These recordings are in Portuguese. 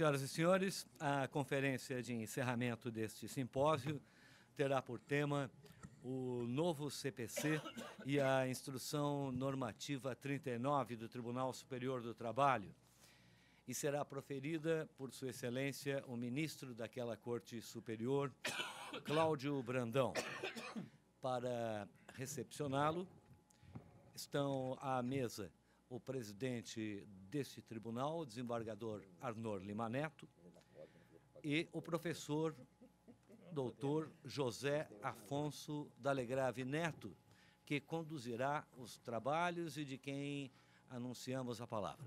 Senhoras e senhores, a conferência de encerramento deste simpósio terá por tema o novo CPC e a Instrução Normativa 39 do Tribunal Superior do Trabalho e será proferida por Sua Excelência o ministro daquela Corte Superior, Cláudio Brandão. Para recepcioná-lo, estão à mesa o presidente desse tribunal, o desembargador Arnor Lima Neto, e o professor doutor José Afonso D'Alegrave Neto, que conduzirá os trabalhos e de quem anunciamos a palavra.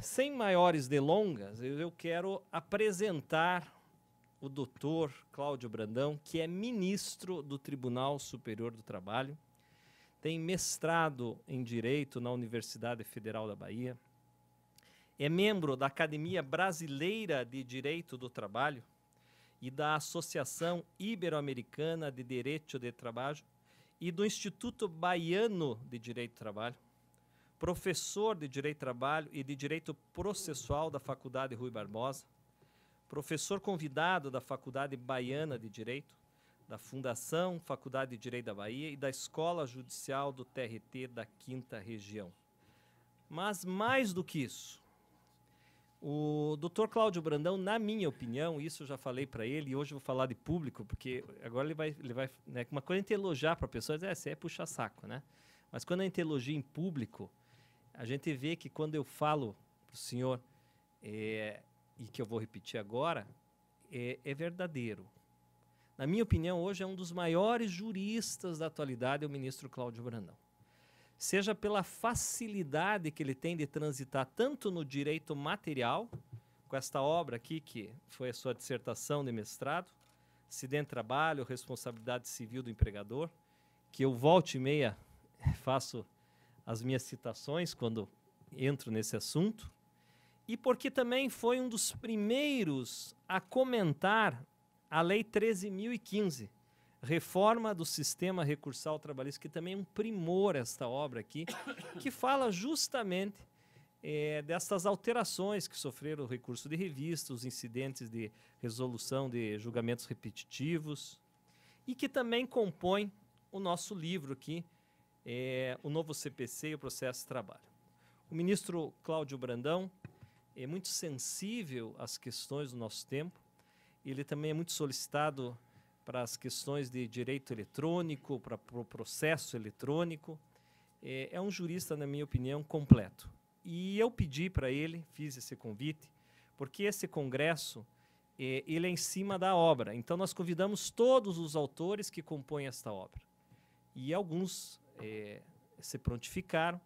Sem maiores delongas, eu quero apresentar o doutor Cláudio Brandão, que é ministro do Tribunal Superior do Trabalho, tem mestrado em Direito na Universidade Federal da Bahia, é membro da Academia Brasileira de Direito do Trabalho e da Associação Ibero-Americana de Direito de Trabalho e do Instituto Baiano de Direito do Trabalho, professor de Direito do Trabalho e de Direito Processual da Faculdade Rui Barbosa, professor convidado da Faculdade Baiana de Direito, da Fundação Faculdade de Direito da Bahia e da Escola Judicial do TRT da Quinta Região. Mas mais do que isso, o Dr. Cláudio Brandão, na minha opinião, isso eu já falei para ele e hoje vou falar de público, porque agora ele vai, ele vai, né, uma coisa é gente elogiar para a pessoa, é, você é puxa saco, né? Mas quando a gente elogia em público, a gente vê que quando eu falo para o senhor, é, e que eu vou repetir agora, é, é verdadeiro na minha opinião, hoje é um dos maiores juristas da atualidade, é o ministro Cláudio Brandão. Seja pela facilidade que ele tem de transitar tanto no direito material, com esta obra aqui, que foi a sua dissertação de mestrado, Acidente de Trabalho, Responsabilidade Civil do Empregador, que eu volte e meia faço as minhas citações quando entro nesse assunto, e porque também foi um dos primeiros a comentar a Lei 13.015, reforma do sistema recursal trabalhista, que também é um primor esta obra aqui, que fala justamente é, eh, dessas alterações que sofreram o recurso de revista, os incidentes de resolução de julgamentos repetitivos, e que também compõe o nosso livro aqui, é, o novo CPC e o processo de trabalho. O ministro Cláudio Brandão é muito sensível às questões do nosso tempo, ele também é muito solicitado para as questões de direito eletrônico, para o pro processo eletrônico. É, é um jurista, na minha opinião, completo. E eu pedi para ele, fiz esse convite, porque esse congresso é, ele é em cima da obra. Então nós convidamos todos os autores que compõem esta obra. E alguns é, se prontificaram.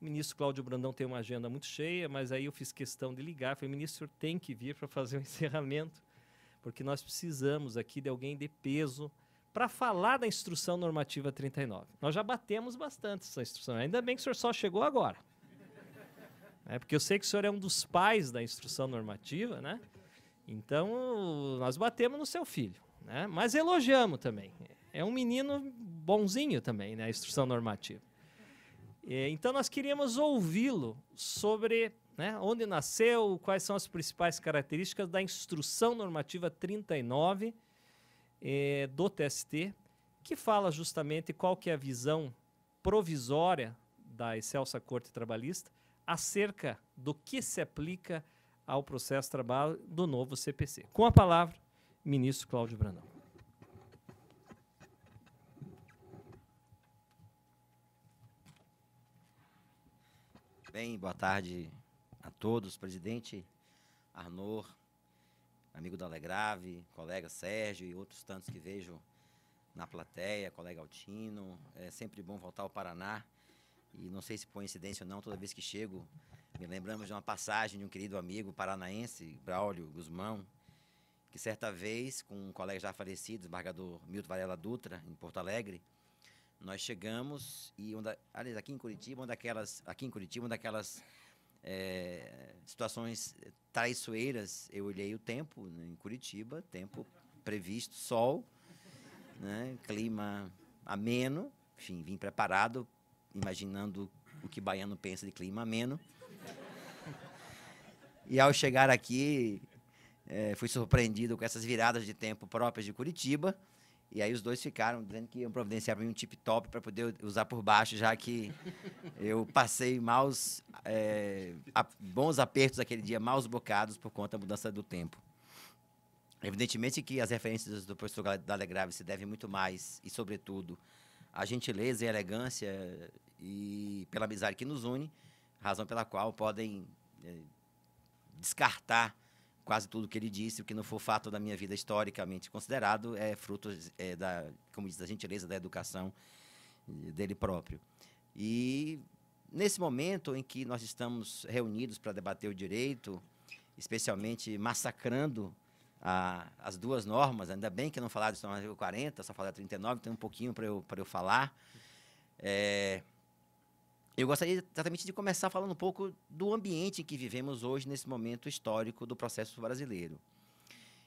O ministro Cláudio Brandão tem uma agenda muito cheia, mas aí eu fiz questão de ligar, falei, ministro, tem que vir para fazer o um encerramento porque nós precisamos aqui de alguém de peso para falar da instrução normativa 39. Nós já batemos bastante essa instrução. Ainda bem que o senhor só chegou agora. É porque eu sei que o senhor é um dos pais da instrução normativa, né? Então, nós batemos no seu filho, né? Mas elogiamos também. É um menino bonzinho também, né? A instrução normativa. É, então, nós queríamos ouvi-lo sobre né? Onde nasceu, quais são as principais características da instrução normativa 39 eh, do TST, que fala justamente qual que é a visão provisória da excelsa corte trabalhista acerca do que se aplica ao processo de trabalho do novo CPC. Com a palavra, ministro Cláudio Brandão. Bem, boa tarde, a todos, presidente Arnor, amigo da Alegrave, colega Sérgio e outros tantos que vejo na plateia, colega Altino. É sempre bom voltar ao Paraná. E não sei se por incidência ou não, toda vez que chego, me lembramos de uma passagem de um querido amigo paranaense, Braulio Guzmão, que certa vez, com um colega já falecido, desembargador Milton Varela Dutra, em Porto Alegre, nós chegamos e, onde, aliás, aqui em Curitiba, uma daquelas, aqui em Curitiba, uma daquelas é, situações traiçoeiras. Eu olhei o tempo né, em Curitiba, tempo previsto, sol, né, clima ameno. Enfim, vim preparado, imaginando o que baiano pensa de clima ameno. E ao chegar aqui, é, fui surpreendido com essas viradas de tempo próprias de Curitiba. E aí os dois ficaram dizendo que iam providenciar um tip top para poder usar por baixo, já que eu passei maus, é, a, bons apertos aquele dia, maus bocados por conta da mudança do tempo. Evidentemente que as referências do professor Dália Grave se devem muito mais e, sobretudo, à gentileza e elegância e pela amizade que nos une, razão pela qual podem é, descartar quase tudo que ele disse, o que não for fato da minha vida historicamente considerado, é fruto é, da, como diz, da gentileza da educação eh, dele próprio. E nesse momento em que nós estamos reunidos para debater o direito, especialmente massacrando a, as duas normas, ainda bem que não falaram do artigo 40, só falaram 39, tem um pouquinho para eu, eu falar. É, eu gostaria exatamente de começar falando um pouco do ambiente que vivemos hoje nesse momento histórico do processo brasileiro.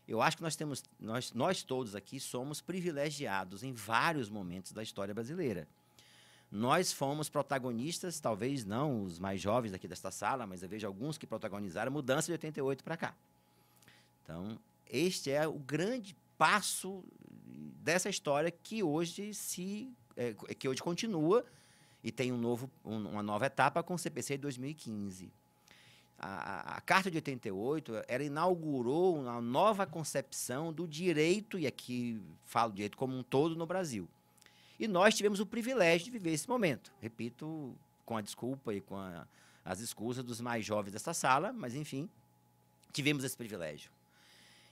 Eu acho que nós temos, nós, nós todos aqui somos privilegiados em vários momentos da história brasileira. Nós fomos protagonistas, talvez não os mais jovens aqui desta sala, mas eu vejo alguns que protagonizaram a mudança de 88 para cá. Então, este é o grande passo dessa história que hoje se é, que hoje continua e tem um novo, um, uma nova etapa com o CPC de 2015. A, a, a, Carta de 88 ela inaugurou uma nova concepção do direito, e aqui falo direito como um todo no Brasil. E nós tivemos o privilégio de viver esse momento. Repito, com a desculpa e com a, as escusas dos mais jovens dessa sala, mas enfim, tivemos esse privilégio.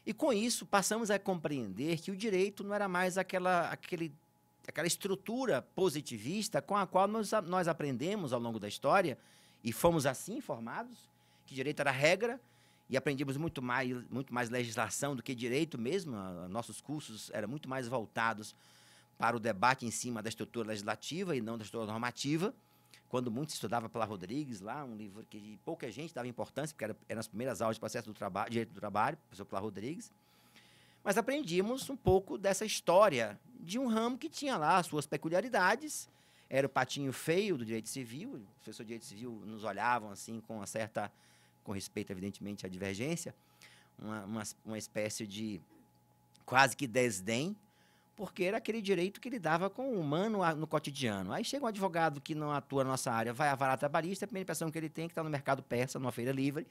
E com isso, passamos a compreender que o direito não era mais aquela, aquele aquela estrutura positivista com a qual nós, nós aprendemos ao longo da história e fomos assim formados, que direito era regra, e aprendemos muito mais, muito mais legislação do que direito mesmo. Nossos cursos eram muito mais voltados para o debate em cima da estrutura legislativa e não da estrutura normativa. Quando muito se estudava pela Rodrigues, lá, um livro que pouca gente dava importância, porque era, era nas primeiras aulas de processo do trabalho, direito do trabalho, professor pela Rodrigues mas aprendemos um pouco dessa história de um ramo que tinha lá suas peculiaridades. Era o patinho feio do direito civil, o professor de direito civil nos olhavam assim com uma certa, com respeito evidentemente à divergência, uma, uma, uma espécie de quase que desdém, porque era aquele direito que lidava com o humano no cotidiano. Aí chega um advogado que não atua na nossa área, vai à vara trabalhista, a primeira impressão que ele tem é que está no mercado persa, numa feira livre,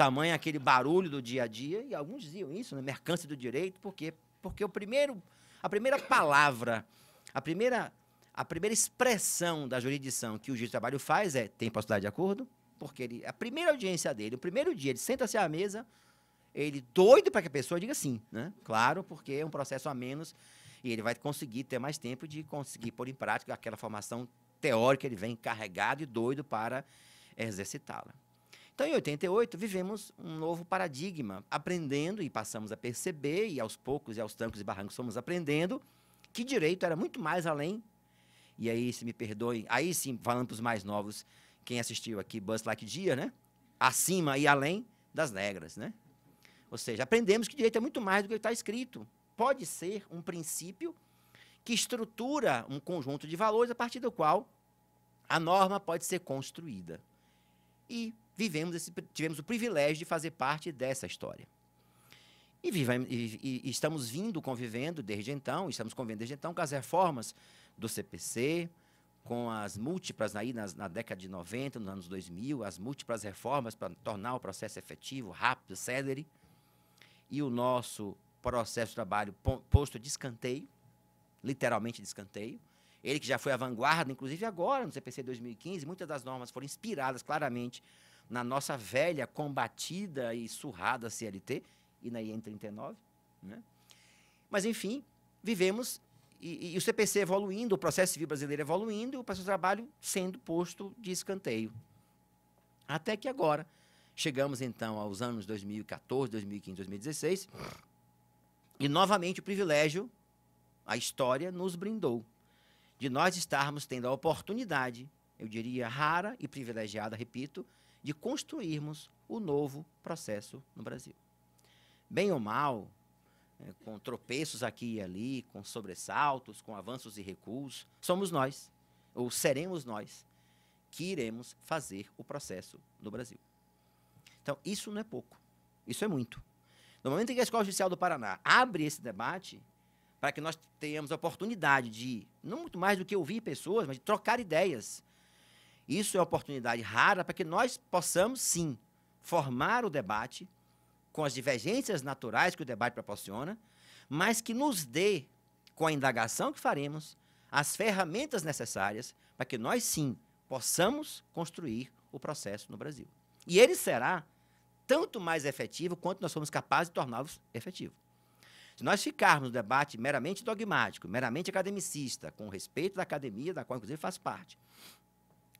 tamanho aquele barulho do dia a dia, e alguns diziam isso, né? mercância do direito, por quê? Porque o primeiro, a primeira palavra, a primeira, a primeira expressão da jurisdição que o juiz de trabalho faz é tem possibilidade de acordo? Porque ele, a primeira audiência dele, o primeiro dia, ele senta-se à mesa, ele doido para que a pessoa diga sim, né? Claro, porque é um processo a menos e ele vai conseguir ter mais tempo de conseguir pôr em prática aquela formação teórica ele vem carregado e doido para exercitá-la. Então, em 88, vivemos um novo paradigma, aprendendo e passamos a perceber, e aos poucos e aos trancos e barrancos fomos aprendendo, que direito era muito mais além. E aí, se me perdoem, aí sim, falando para os mais novos, quem assistiu aqui Buzz Like Dia, né? Acima e além das regras, né? Ou seja, aprendemos que direito é muito mais do que está escrito. Pode ser um princípio que estrutura um conjunto de valores a partir do qual a norma pode ser construída. E vivemos esse, tivemos o privilégio de fazer parte dessa história. E, e, e estamos vindo convivendo desde então, estamos convivendo desde então com as reformas do CPC, com as múltiplas aí nas, na década de 90, nos anos 2000, as múltiplas reformas para tornar o processo efetivo, rápido, célere, e o nosso processo de trabalho posto de escanteio, literalmente de escanteio, ele que já foi a vanguarda, inclusive agora no CPC 2015, muitas das normas foram inspiradas claramente na nossa velha, combatida e surrada CLT e na IN 39. Né? Mas, enfim, vivemos e, e, o CPC evoluindo, o processo civil brasileiro evoluindo, e o processo de trabalho sendo posto de escanteio. Até que agora, chegamos então aos anos 2014, 2015, 2016, e novamente o privilégio, a história nos brindou, de nós estarmos tendo a oportunidade, eu diria rara e privilegiada, repito, de construirmos o novo processo no Brasil. Bem ou mal, é, com tropeços aqui e ali, com sobressaltos, com avanços e recuos, somos nós, ou seremos nós, que iremos fazer o processo no Brasil. Então, isso não é pouco, isso é muito. No momento em que a Escola Judicial do Paraná abre esse debate, para que nós tenhamos a oportunidade de, não muito mais do que ouvir pessoas, mas de trocar ideias isso é oportunidade rara para que nós possamos, sim, formar o debate com as divergências naturais que o debate proporciona, mas que nos dê, com a indagação que faremos, as ferramentas necessárias para que nós, sim, possamos construir o processo no Brasil. E ele será tanto mais efetivo quanto nós somos capazes de torná-lo efetivo. Se nós ficarmos no debate meramente dogmático, meramente academicista, com respeito da academia, da qual inclusive faz parte,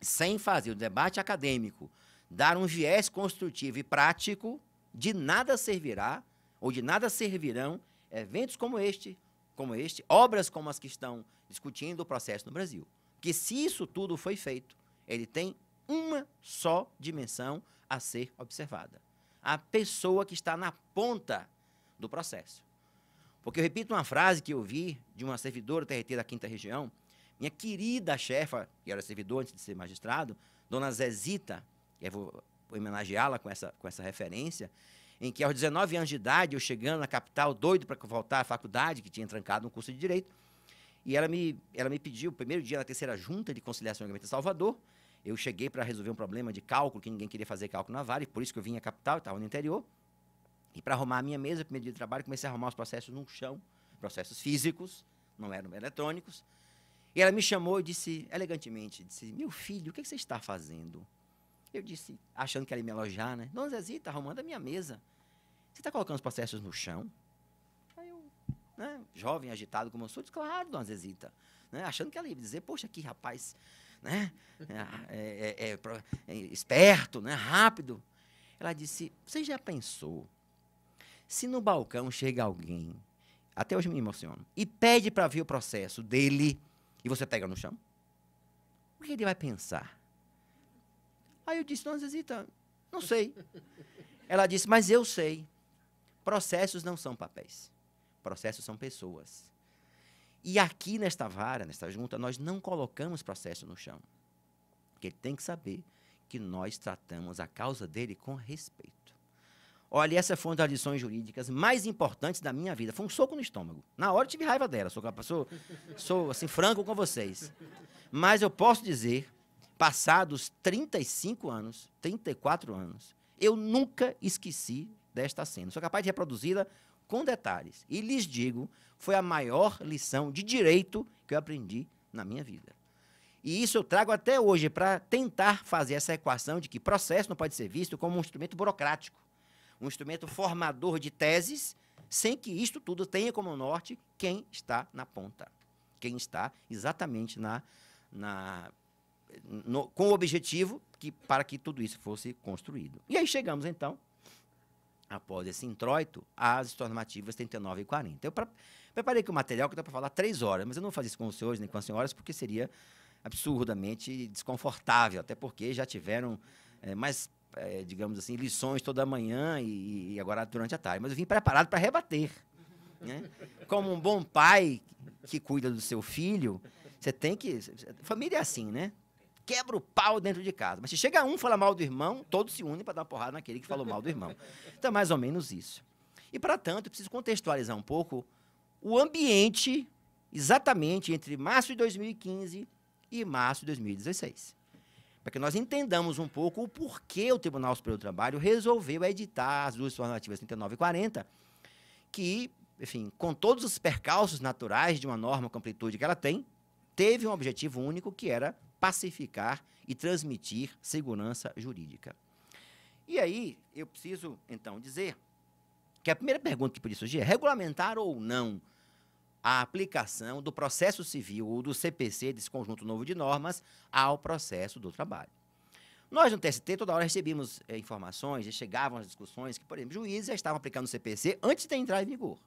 sem fazer o debate acadêmico dar um viés construtivo e prático, de nada servirá ou de nada servirão eventos como este, como este, obras como as que estão discutindo o processo no Brasil. Que se isso tudo foi feito, ele tem uma só dimensão a ser observada: a pessoa que está na ponta do processo. Porque eu repito uma frase que eu vi de uma servidora do TRT da Quinta Região, minha querida chefa, que era servidor antes de ser magistrado, Dona Zezita, eu vou homenageá-la com essa, com essa referência, em que aos 19 anos de idade, eu chegando na capital, doido para voltar à faculdade, que tinha trancado um curso de Direito, e ela me, ela me pediu, o primeiro dia na terceira junta de conciliação e em Salvador, eu cheguei para resolver um problema de cálculo, que ninguém queria fazer cálculo na Vale, por isso que eu vim à capital, estava no interior. E para arrumar a minha mesa, primeiro dia de trabalho, comecei a arrumar os processos no chão, processos físicos, não eram eletrônicos. E ela me chamou e disse elegantemente, disse, meu filho, o que, é você está fazendo? Eu disse, achando que ela ia me alojar, né? Dona Zezita, tá arrumando a minha mesa. Você está colocando os processos no chão? Aí eu, né, jovem, agitado como eu sou, disse, claro, Dona Zezita. Né, achando que ela ia dizer, poxa, que rapaz, né? É, é, é, é, esperto, né? Rápido. Ela disse, você já pensou se no balcão chega alguém, até hoje me emociono, e pede para ver o processo dele e você pega no chão? O que ele vai pensar? Aí eu disse, Dona Zezita, não sei. Ela disse, mas eu sei. Processos não são papéis. Processos são pessoas. E aqui nesta vara, nesta junta, nós não colocamos processo no chão. Porque ele tem que saber que nós tratamos a causa dele com respeito. Olha, essa foi uma das lições jurídicas mais importantes da minha vida. Foi um soco no estômago. Na hora eu tive raiva dela, sou, sou, sou assim, franco com vocês. Mas eu posso dizer, passados 35 anos, 34 anos, eu nunca esqueci desta cena. Sou capaz de reproduzi-la com detalhes. E lhes digo, foi a maior lição de direito que eu aprendi na minha vida. E isso eu trago até hoje para tentar fazer essa equação de que processo não pode ser visto como um instrumento burocrático um instrumento formador de teses, sem que isto tudo tenha como norte quem está na ponta. Quem está exatamente na, na no, com o objetivo que, para que tudo isso fosse construído. E aí chegamos, então, após esse introito, às normativas 39 e 40. Eu pra, preparei aqui o um material que dá para falar três horas, mas eu não vou fazer isso com os senhores nem com as senhoras, porque seria absurdamente desconfortável, até porque já tiveram é, mais é, digamos assim, lições toda manhã e, e, agora durante a tarde. Mas eu vim preparado para rebater. Né? Como um bom pai que cuida do seu filho, você tem que. Família é assim, né? Quebra o pau dentro de casa. Mas se chega um fala mal do irmão, todos se unem para dar uma porrada naquele que falou mal do irmão. Então, mais ou menos isso. E, para tanto, eu preciso contextualizar um pouco o ambiente exatamente entre março de 2015 e março de 2016 para que nós entendamos um pouco o porquê o Tribunal Superior do Trabalho resolveu editar as duas normativas 39 e 40, que, enfim, com todos os percalços naturais de uma norma com amplitude que ela tem, teve um objetivo único que era pacificar e transmitir segurança jurídica. E aí, eu preciso, então, dizer que a primeira pergunta que podia surgir é regulamentar ou não a aplicação do processo civil ou do CPC, desse conjunto novo de normas, ao processo do trabalho. Nós no TST toda hora recebíamos é, informações e chegavam as discussões que, por exemplo, juízes já estavam aplicando o CPC antes de entrar em vigor,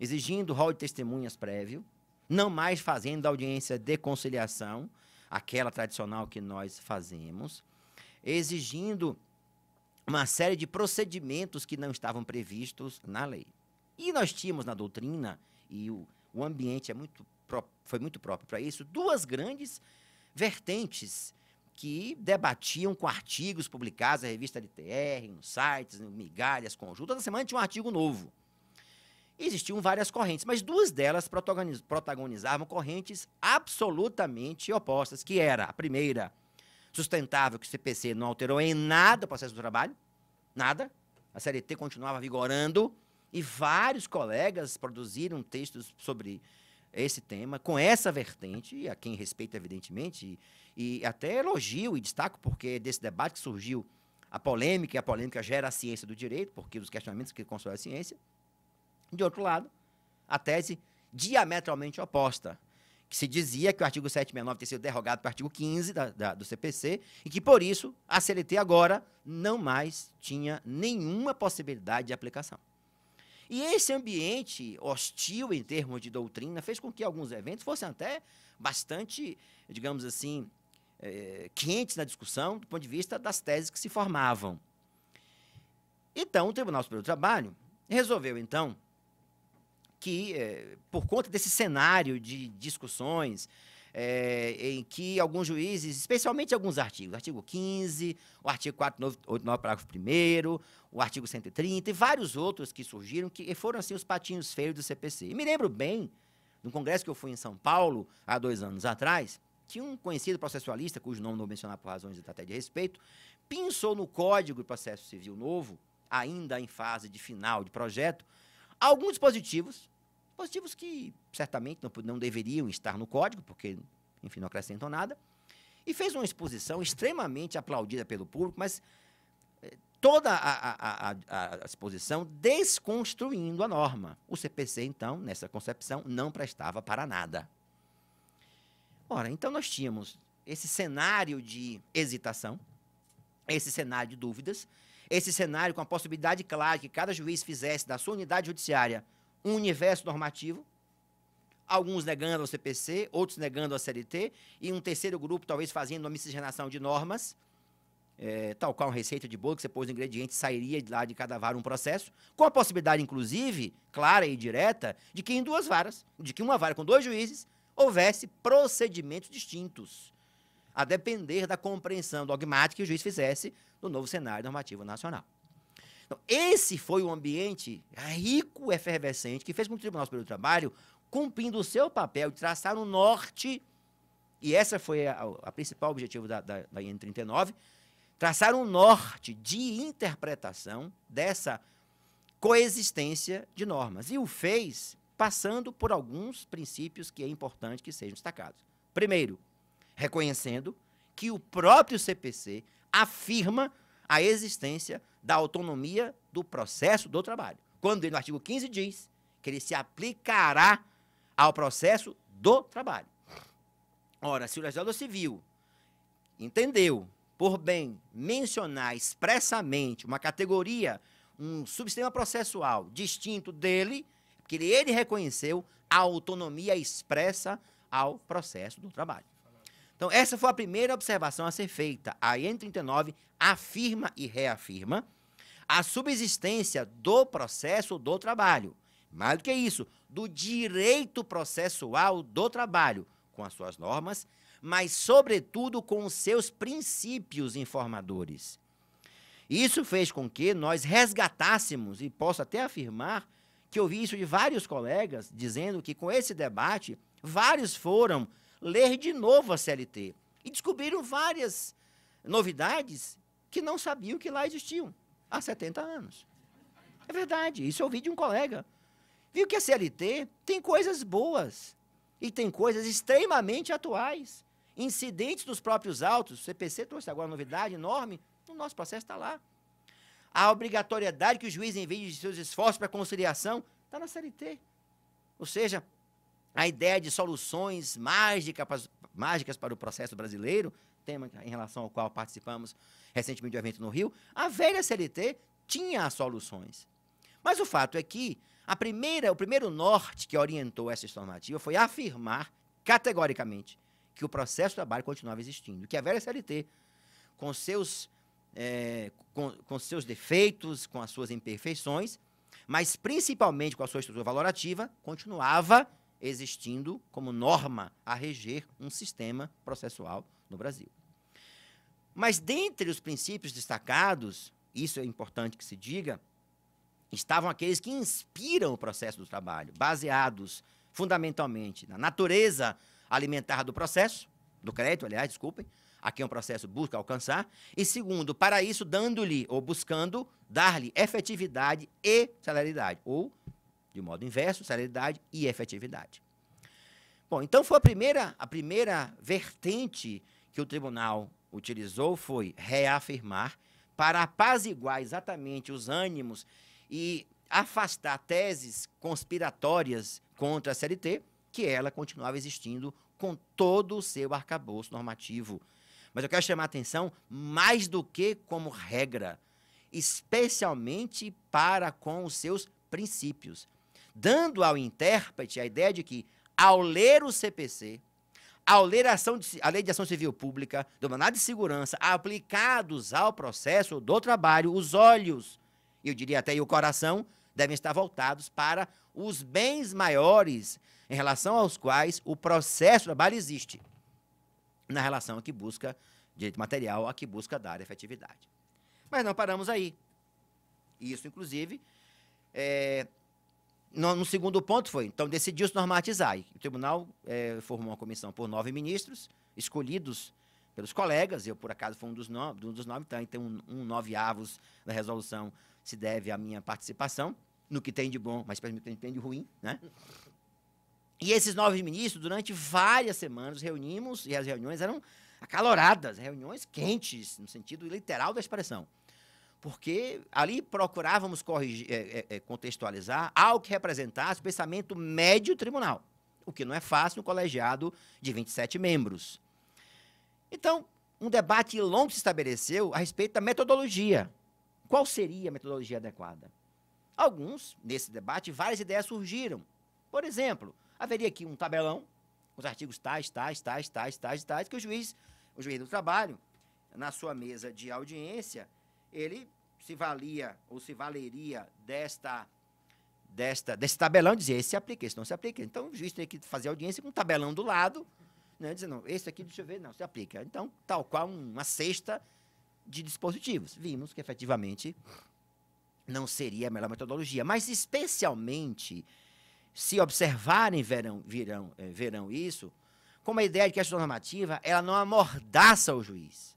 exigindo rol de testemunhas prévio, não mais fazendo audiência de conciliação, aquela tradicional que nós fazemos, exigindo uma série de procedimentos que não estavam previstos na lei. E nós tínhamos na doutrina e o, o ambiente é muito foi muito próprio para isso, duas grandes vertentes que debatiam com artigos publicados na revista LTR, nos sites, no Migalhas, conjuntos. Toda semana tinha um artigo novo. Existiam várias correntes, mas duas delas protagonizavam correntes absolutamente opostas, que era a primeira, sustentável que o CPC não alterou em nada o processo do trabalho, nada. A CLT continuava vigorando, e vários colegas produziram textos sobre esse tema, com essa vertente, a quem respeita, evidentemente, e, e até elogio e destaco, porque é desse debate surgiu a polêmica, e a polêmica gera a ciência do direito, porque os questionamentos que constroem a ciência. De outro lado, a tese diametralmente oposta, que se dizia que o artigo 769 teria sido derrogado para o artigo 15 da, da, do CPC, e que, por isso, a CLT agora não mais tinha nenhuma possibilidade de aplicação. E esse ambiente hostil em termos de doutrina fez com que alguns eventos fossem até bastante, digamos assim, é, quentes na discussão do ponto de vista das teses que se formavam. Então, o Tribunal Superior do Trabalho resolveu, então, que, é, por conta desse cenário de discussões, é, em que alguns juízes, especialmente alguns artigos, artigo 15, o artigo 489, parágrafo 1 o artigo 130 e vários outros que surgiram, que foram assim os patinhos feios do CPC. E me lembro bem, num congresso que eu fui em São Paulo, há dois anos atrás, que um conhecido processualista, cujo nome não vou mencionar por razões até de respeito, pensou no Código de Processo Civil Novo, ainda em fase de final de projeto, alguns dispositivos Dispositivos que certamente não, não deveriam estar no código, porque, enfim, não acrescentam nada. E fez uma exposição extremamente aplaudida pelo público, mas eh, toda a, a, a, a, exposição desconstruindo a norma. O CPC, então, nessa concepção, não prestava para nada. Ora, então nós tínhamos esse cenário de hesitação, esse cenário de dúvidas, esse cenário com a possibilidade clara que cada juiz fizesse da sua unidade judiciária um universo normativo, alguns negando a CPC, outros negando a CLT, e um terceiro grupo talvez fazendo uma miscigenação de normas, é, tal qual uma receita de bolo, que você pôs o ingredientes, sairia de lá de cada vara um processo, com a possibilidade, inclusive, clara e direta, de que em duas varas, de que uma vara com dois juízes, houvesse procedimentos distintos, a depender da compreensão dogmática que o juiz fizesse do novo cenário normativo nacional. Então, esse foi o um ambiente rico, efervescente, que fez com que o Tribunal Superior do Trabalho, cumprindo o seu papel de traçar o norte, e essa foi a, a principal objetivo da, da, da IN 39, traçar um norte de interpretação dessa coexistência de normas. E o fez passando por alguns princípios que é importante que sejam destacados. Primeiro, reconhecendo que o próprio CPC afirma a existência da autonomia do processo do trabalho. Quando no artigo 15 diz que ele se aplicará ao processo do trabalho. Ora, se o legislador civil entendeu por bem mencionar expressamente uma categoria, um subsistema processual distinto dele, porque ele, ele reconheceu a autonomia expressa ao processo do trabalho. Então, essa foi a primeira observação a ser feita. A IN 39 afirma e reafirma a subsistência do processo do trabalho. Mais do que isso, do direito processual do trabalho, com as suas normas, mas, sobretudo, com os seus princípios informadores. Isso fez com que nós resgatássemos, e posso até afirmar que eu vi isso de vários colegas dizendo que com esse debate, vários foram ler de novo a CLT. E descobriram várias novidades que não sabiam que lá existiam há 70 anos. É verdade, isso eu ouvi de um colega. Viu que a CLT tem coisas boas e tem coisas extremamente atuais. Incidentes dos próprios autos, o CPC trouxe agora uma novidade enorme, o nosso processo está lá. A obrigatoriedade que o juiz envie de seus esforços para conciliação está na CLT. Ou seja, a ideia de soluções mágicas, mágicas para o processo brasileiro, tema em relação ao qual participamos recentemente do evento no Rio, a velha CLT tinha as soluções. Mas o fato é que a primeira, o primeiro norte que orientou essa normativa foi afirmar categoricamente que o processo de trabalho continuava existindo, que a velha CLT, com seus, é, com, com seus defeitos, com as suas imperfeições, mas principalmente com a sua estrutura valorativa, continuava existindo como norma a reger um sistema processual no Brasil. Mas dentre os princípios destacados, isso é importante que se diga, estavam aqueles que inspiram o processo do trabalho, baseados fundamentalmente na natureza alimentar do processo, do crédito, aliás, desculpem, a quem é o processo busca alcançar, e segundo, para isso, dando-lhe ou buscando dar-lhe efetividade e celeridade, ou de modo inverso, celeridade e efetividade. Bom, então foi a primeira, a primeira vertente que o tribunal utilizou foi reafirmar para apaziguar exatamente os ânimos e afastar teses conspiratórias contra a CLT, que ela continuava existindo com todo o seu arcabouço normativo. Mas eu quero chamar a atenção mais do que como regra, especialmente para com os seus princípios dando ao intérprete a ideia de que, ao ler o CPC, ao ler a, de, a Lei de Ação Civil Pública, do Mandado de Segurança, aplicados ao processo do trabalho, os olhos, eu diria até e o coração, devem estar voltados para os bens maiores em relação aos quais o processo do trabalho existe, na relação que busca direito material, a que busca dar efetividade. Mas não paramos aí. Isso, inclusive, é, no, no, segundo ponto foi, então decidiu-se normatizar. E o tribunal é, formou uma comissão por nove ministros, escolhidos pelos colegas, eu por acaso fui um dos, no, um dos nove, então, então um, um nove avos da resolução se deve à minha participação, no que tem de bom, mas para mim tem de ruim, né? E esses nove ministros, durante várias semanas, reunimos, e as reuniões eram acaloradas, reuniões quentes, no sentido literal da expressão porque ali procurávamos corrigir, é, é, é contextualizar algo que representasse o pensamento médio tribunal, o que não é fácil no colegiado de 27 membros. Então, um debate longo se estabeleceu a respeito da metodologia. Qual seria a metodologia adequada? Alguns, nesse debate, várias ideias surgiram. Por exemplo, haveria aqui um tabelão, os artigos tais, tais, tais, tais, tais, tais, que o juiz, o juiz do trabalho, na sua mesa de audiência, ele se valia ou se valeria desta desta desse tabelão dizer esse se aplica, esse não se aplica. Então o juiz tem que fazer audiência com um tabelão do lado, né, dizendo, não, esse aqui deixa eu ver, não se aplica. Então, tal qual uma cesta de dispositivos. Vimos que efetivamente não seria a melhor metodologia, mas especialmente se observarem verão, virão, eh, verão isso, como a ideia de que a normativa ela não amordaça o juiz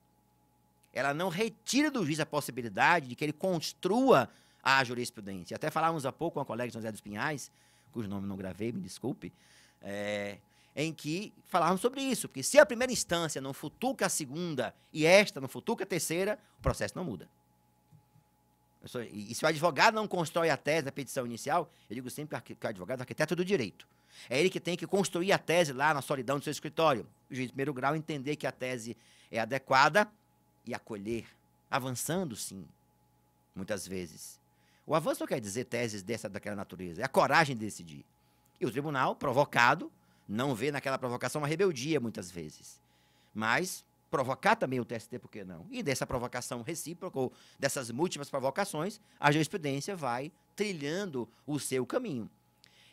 ela não retira do juiz a possibilidade de que ele construa a jurisprudência. Até falávamos há pouco com a colega José dos Pinhais, cujo nome não gravei, me desculpe, é, em que falávamos sobre isso, porque se a primeira instância não futuca a segunda e esta não futuca a terceira, o processo não muda. Sou, e, e, se o advogado não constrói a tese da petição inicial, eu digo sempre que o advogado é o arquiteto do direito. É ele que tem que construir a tese lá na solidão do seu escritório. O juiz de primeiro grau entender que a tese é adequada, e acolher, avançando sim, muitas vezes. O avanço não quer dizer teses dessa daquela natureza, é a coragem de decidir. E o tribunal, provocado, não vê naquela provocação uma rebeldia muitas vezes. Mas provocar também o TST, por que não? E dessa provocação recíproca, ou dessas múltiplas provocações, a jurisprudência vai trilhando o seu caminho.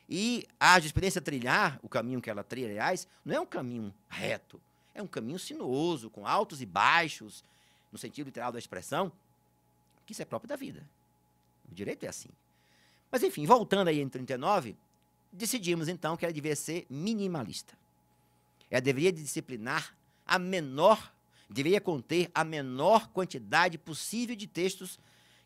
E a jurisprudência trilhar, o caminho que ela trilha, aliás, não é um caminho reto, é um caminho sinuoso, com altos e baixos, no sentido literal da expressão, que isso é próprio da vida. O direito é assim. Mas, enfim, voltando aí em 39, decidimos então que ela devia ser minimalista. Ela deveria disciplinar a menor, deveria conter a menor quantidade possível de textos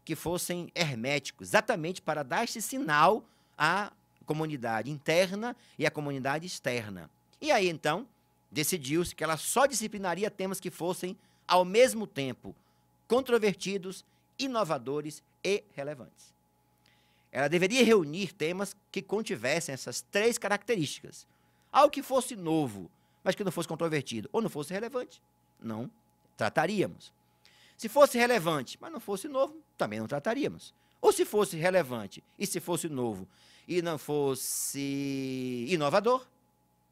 que fossem herméticos, exatamente para dar esse sinal à comunidade interna e à comunidade externa. E aí, então, decidiu-se que ela só disciplinaria temas que fossem ao mesmo tempo controvertidos, inovadores e relevantes. Ela deveria reunir temas que contivessem essas três características. Algo que fosse novo, mas que não fosse controvertido ou não fosse relevante, não trataríamos. Se fosse relevante, mas não fosse novo, também não trataríamos. Ou se fosse relevante e se fosse novo e não fosse inovador,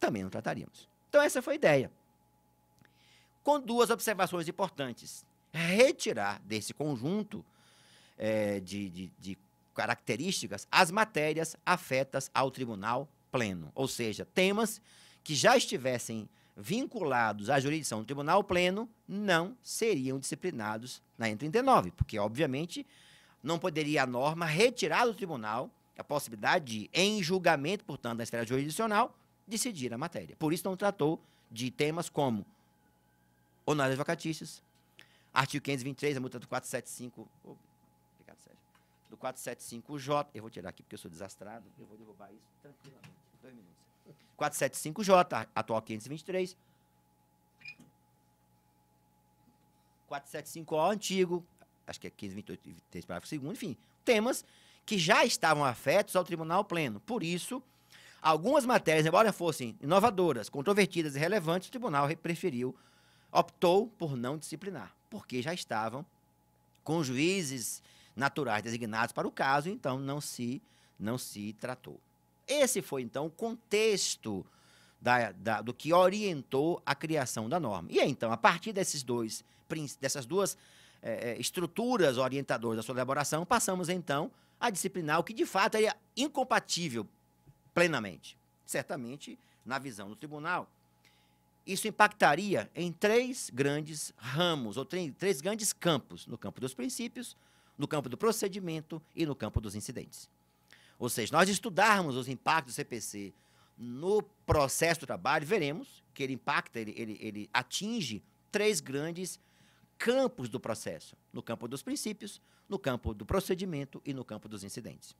também não trataríamos. Então, essa foi a ideia com duas observações importantes. Retirar desse conjunto é, de, de, de características as matérias afetas ao tribunal pleno, ou seja, temas que já estivessem vinculados à jurisdição do tribunal pleno não seriam disciplinados na n 39, porque, obviamente, não poderia a norma retirar do tribunal a possibilidade de, em julgamento, portanto, na esfera jurisdicional, decidir a matéria. Por isso, não tratou de temas como honorários vacatícios. Artigo 523, a multa do 475. Oh, obrigado, Sérgio. Do 475J. Eu vou tirar aqui porque eu sou desastrado. Eu vou derrubar isso tranquilamente. Dois minutos. 475J, atual 523. 475O antigo, acho que é 528, parágrafo 2, enfim, temas que já estavam afetos ao Tribunal Pleno. Por isso, algumas matérias, embora fossem inovadoras, controvertidas e relevantes, o Tribunal preferiu optou por não disciplinar, porque já estavam com juízes naturais designados para o caso, então não se não se tratou. Esse foi então o contexto da, da, do que orientou a criação da norma. E então, a partir desses dois, dessas duas é, estruturas orientadoras da sua elaboração, passamos então a disciplinar o que de fato era incompatível plenamente. Certamente, na visão do tribunal, isso impactaria em três grandes ramos, ou três grandes campos: no campo dos princípios, no campo do procedimento e no campo dos incidentes. Ou seja, nós estudarmos os impactos do CPC no processo do trabalho, veremos que ele impacta, ele, ele, ele atinge três grandes campos do processo: no campo dos princípios, no campo do procedimento e no campo dos incidentes.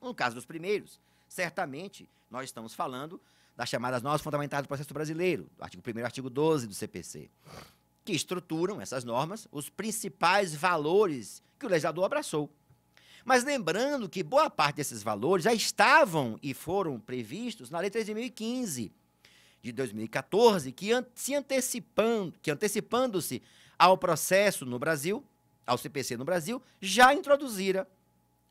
No caso dos primeiros, certamente nós estamos falando das chamadas normas fundamentais do processo brasileiro, do artigo 1 artigo 12 do CPC, que estruturam essas normas, os principais valores que o legislador abraçou. Mas lembrando que boa parte desses valores já estavam e foram previstos na Lei 3.015 de 2014, que, se antecipando, que antecipando-se ao processo no Brasil, ao CPC no Brasil, já introduzira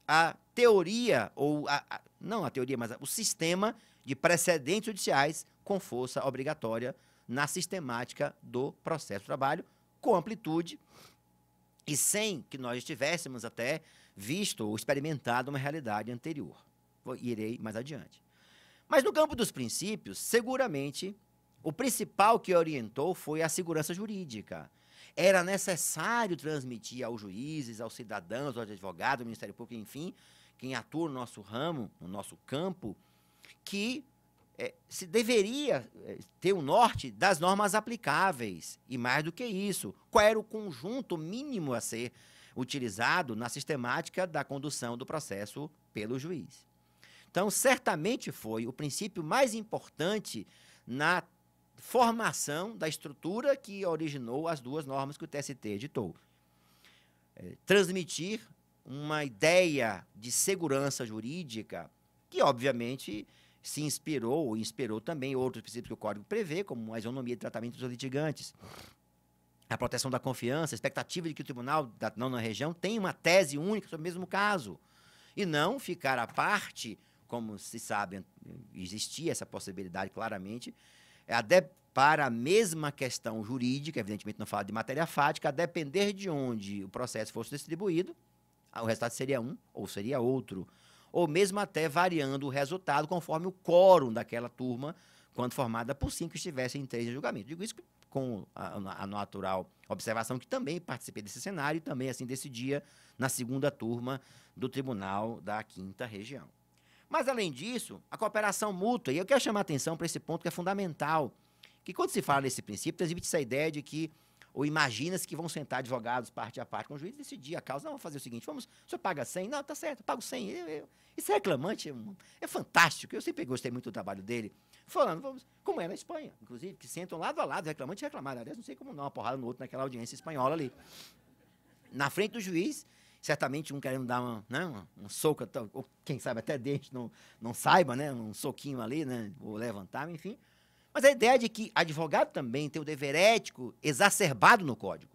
a teoria, ou a, a, não a teoria, mas o sistema de precedentes judiciais com força obrigatória na sistemática do processo de trabalho, com amplitude e sem que nós estivéssemos até visto ou experimentado uma realidade anterior. Vou, irei mais adiante. Mas no campo dos princípios, seguramente, o principal que orientou foi a segurança jurídica. Era necessário transmitir aos juízes, aos cidadãos, aos advogados, ao Ministério Público, enfim, quem atua no nosso ramo, no nosso campo, que é, se deveria é, ter o um norte das normas aplicáveis. E mais do que isso, qual era o conjunto mínimo a ser utilizado na sistemática da condução do processo pelo juiz. Então, certamente foi o princípio mais importante na formação da estrutura que originou as duas normas que o TST editou. É, transmitir uma ideia de segurança jurídica que, obviamente, se inspirou ou inspirou também outros princípios que o código prevê, como a isonomia de tratamento dos litigantes, a proteção da confiança, a expectativa de que o tribunal da não na região tenha uma tese única sobre o mesmo caso, e não ficar à parte, como se sabe, existia essa possibilidade claramente, até para a mesma questão jurídica, evidentemente não fala de matéria fática, a depender de onde o processo fosse distribuído, o resultado seria um ou seria outro ou mesmo até variando o resultado conforme o quórum daquela turma, quando formada por cinco, estivesse em três em julgamento. Digo isso com a, a natural observação que também participei desse cenário e também assim decidia na segunda turma do Tribunal da Quinta Região. Mas, além disso, a cooperação mútua, e eu quero chamar a atenção para esse ponto que é fundamental, que quando se fala nesse princípio, transmite essa ideia de que ou imaginas que vão sentar advogados parte a parte com o juiz e decidir a causa. Não, vamos fazer o seguinte, vamos, o senhor paga 100? Não, tá certo, eu pago 100. Eu, eu. Esse é reclamante é, é, fantástico, eu sempre gostei muito do trabalho dele. Falando, vamos, como é na Espanha, inclusive, que sentam lado a lado, reclamante e reclamado. Aliás, não sei como não, uma porrada no outro naquela audiência espanhola ali. Na frente do juiz, certamente um querendo dar uma, né, um, um soco, ou quem sabe até dente não, não saiba, né, um soquinho ali, né, ou levantar, enfim mas a ideia é de que advogado também tem o dever ético exacerbado no código.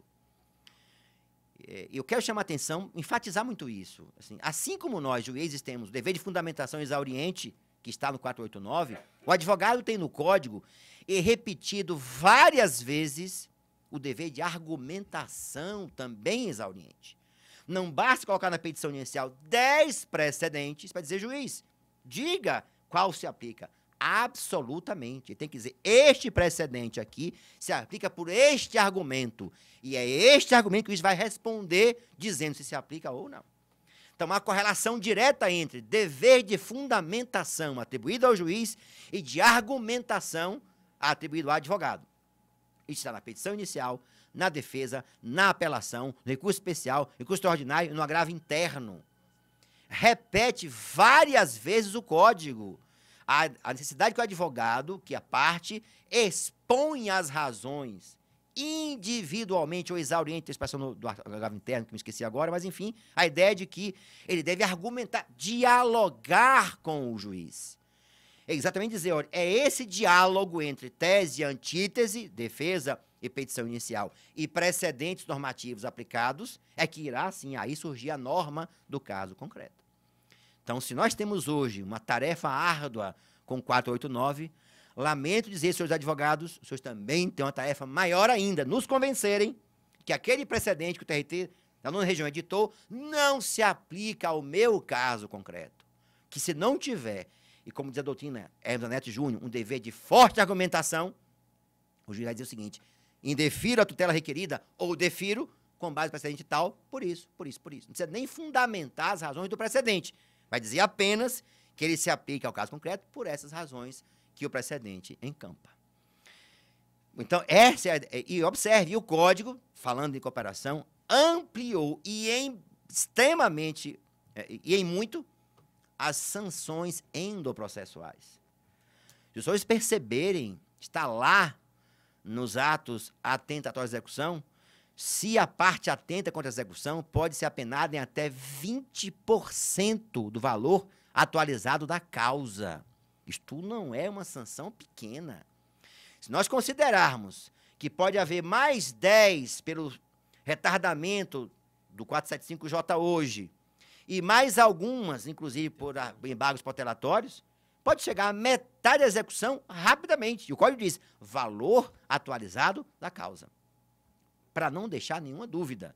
É, eu quero chamar a atenção, enfatizar muito isso. Assim, assim como nós, juízes, temos o dever de fundamentação exauriente, que está no 489, o advogado tem no código, e repetido várias vezes, o dever de argumentação também exauriente. Não basta colocar na petição inicial 10 precedentes para dizer, juiz, diga qual se aplica. Absolutamente. Tem que dizer, este precedente aqui se aplica por este argumento. E é este argumento que o juiz vai responder dizendo se se aplica ou não. Então, há correlação direta entre dever de fundamentação atribuído ao juiz e de argumentação atribuído ao advogado. Isso está na petição inicial, na defesa, na apelação, no recurso especial, recurso extraordinário, no agravo interno. Repete várias vezes o código a, a necessidade que o advogado, que a parte, exponha as razões individualmente ou exauriente, a expressão do, do agravo interno, que me esqueci agora, mas enfim, a ideia de que ele deve argumentar, dialogar com o juiz. É exatamente dizer, olha, é esse diálogo entre tese e antítese, defesa e petição inicial, e precedentes normativos aplicados, é que irá, sim, aí surgir a norma do caso concreto. Então, se nós temos hoje uma tarefa árdua com 489, lamento dizer, senhores advogados, os senhores também têm uma tarefa maior ainda, nos convencerem que aquele precedente que o TRT da nona região editou não se aplica ao meu caso concreto. Que se não tiver, e como diz a doutrina Hermes Neto Júnior, um dever de forte argumentação, o juiz vai dizer o seguinte: indefiro a tutela requerida ou defiro com base no precedente tal, por isso, por isso, por isso. Não precisa nem fundamentar as razões do precedente. Vai dizer apenas que ele se aplica ao caso concreto por essas razões que o precedente encampa. Então, essa é, e observe, o código, falando em cooperação, ampliou e em extremamente é, e em muito as sanções endoprocessuais. Se os senhores perceberem, está lá nos atos atentatórios de execução, se a parte atenta contra a execução, pode ser apenada em até 20% do valor atualizado da causa. Isto não é uma sanção pequena. Se nós considerarmos que pode haver mais 10 pelo retardamento do 475J hoje, e mais algumas, inclusive por embargos protelatórios, pode chegar a metade da execução rapidamente. E o código diz valor atualizado da causa para não deixar nenhuma dúvida.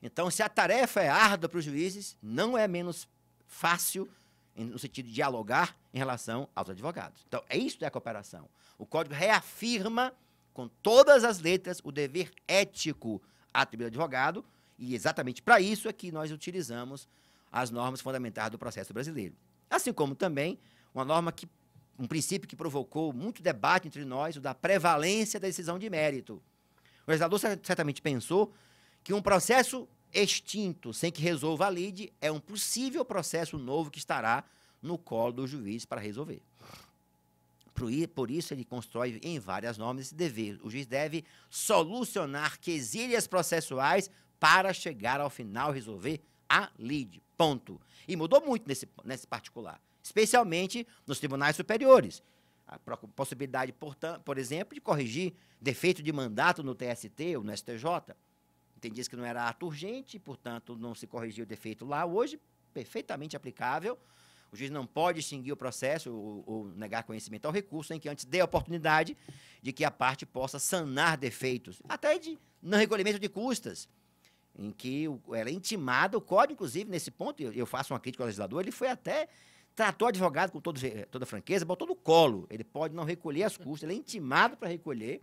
Então, se a tarefa é árdua para os juízes, não é menos fácil no sentido de dialogar em relação aos advogados. Então, é isso que é a cooperação. O Código reafirma com todas as letras o dever ético atribuído ao advogado, e exatamente para isso é que nós utilizamos as normas fundamentais do processo brasileiro. Assim como também uma norma que um princípio que provocou muito debate entre nós, o da prevalência da decisão de mérito. O legislador certamente pensou que um processo extinto, sem que resolva a lide, é um possível processo novo que estará no colo do juiz para resolver. Por isso, ele constrói em várias normas esse dever. O juiz deve solucionar quesilhas processuais para chegar ao final resolver a lide. Ponto. E mudou muito nesse, nesse particular, especialmente nos tribunais superiores a possibilidade, por exemplo, de corrigir defeito de mandato no TST ou no STJ. Entendia-se que não era ato urgente, portanto, não se corrigiu o defeito lá. Hoje, perfeitamente aplicável. O juiz não pode extinguir o processo ou, ou negar conhecimento ao recurso, em que antes dê a oportunidade de que a parte possa sanar defeitos, até de não recolhimento de custas, em que ela é intimada, o código, inclusive, nesse ponto, eu faço uma crítica ao legislador, ele foi até tratou o advogado com todo, eh, toda franqueza, botou no colo. Ele pode não recolher as custas, ele é intimado para recolher.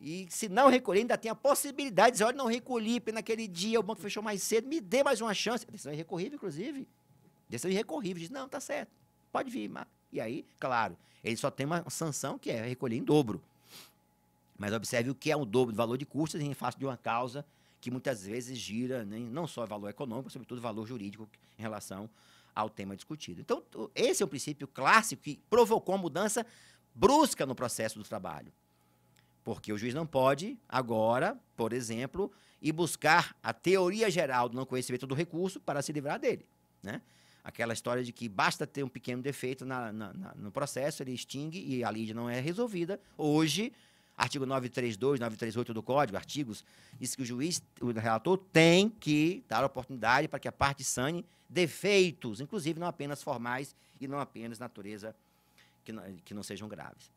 E se não recolher, ainda tem a possibilidade de dizer, olha, não recolhi, porque naquele dia o banco fechou mais cedo, me dê mais uma chance. A decisão é irrecorrível, inclusive. A decisão é irrecorrível. Diz, não, tá certo, pode vir. Mas... E aí, claro, ele só tem uma sanção que é recolher em dobro. Mas observe o que é o dobro do valor de custas em face de uma causa que muitas vezes gira né, não só valor econômico, mas sobretudo valor jurídico em relação ao tema discutido. Então, esse é um princípio clássico que provocou mudança brusca no processo do trabalho. Porque o juiz não pode, agora, por exemplo, ir buscar a teoria geral do não conhecimento do recurso para se livrar dele. Né? Aquela história de que basta ter um pequeno defeito na, na, na, no processo, ele extingue e a lide não é resolvida. Hoje, artigo 932, 938 do Código, artigos, diz que o juiz, o relator, tem que dar oportunidade para que a parte sane defeitos, inclusive não apenas formais e não apenas natureza que não, que não sejam graves.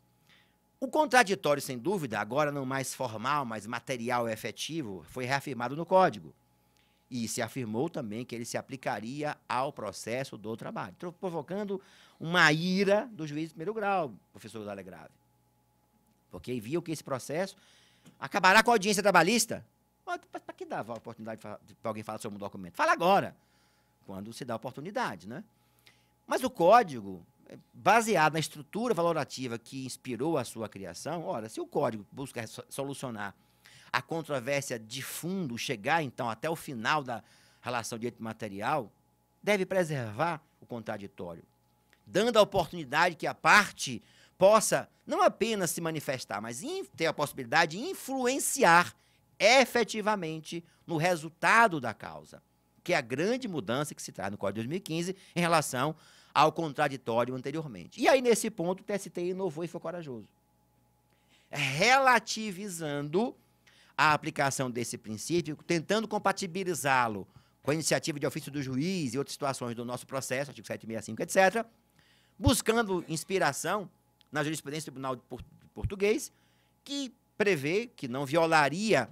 O contraditório, sem dúvida, agora não mais formal, mas material e efetivo, foi reafirmado no Código. E se afirmou também que ele se aplicaria ao processo do trabalho, provocando uma ira do juiz de primeiro grau, professor Dália Grave. Porque viu que esse processo acabará com a audiência trabalhista. Para que dava a oportunidade para alguém falar sobre um documento? Fala agora quando se dá oportunidade, né? Mas o código, é baseado na estrutura valorativa que inspirou a sua criação, ora, se o código busca solucionar a controvérsia de fundo, chegar então até o final da relação direito material, deve preservar o contraditório, dando a oportunidade que a parte possa não apenas se manifestar, mas ter a possibilidade de influenciar efetivamente no resultado da causa que é a grande mudança que se traz no Código de 2015 em relação ao contraditório anteriormente. E aí, nesse ponto, o TST inovou e foi corajoso. Relativizando a aplicação desse princípio, tentando compatibilizá-lo com a iniciativa de ofício do juiz e outras situações do nosso processo, artigo 765, etc., buscando inspiração na jurisprudência do Tribunal Português, que prevê que não violaria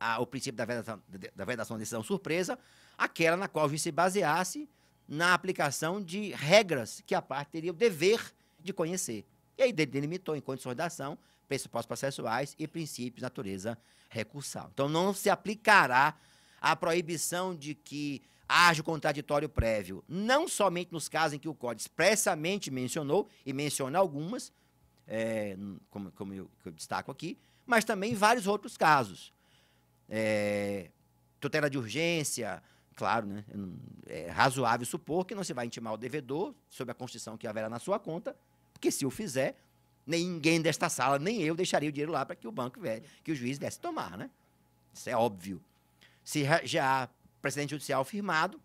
a, o princípio da vedação, da vedação de decisão surpresa, aquela na qual se baseasse na aplicação de regras que a parte teria o dever de conhecer. E aí delimitou em condições da ação, pressupostos processuais e princípios de natureza recursal. Então não se aplicará a proibição de que haja o contraditório prévio, não somente nos casos em que o Código expressamente mencionou, e menciona algumas, é, como, como eu, eu destaco aqui, mas também em vários outros casos é, tutela de urgência, claro, né, é razoável supor que não se vai intimar o devedor sobre a constituição que haverá na sua conta, porque se o fizer, ninguém desta sala, nem eu, deixaria o dinheiro lá para que o banco vier, que o juiz viesse tomar, né? Isso é óbvio. Se já há precedente judicial firmado,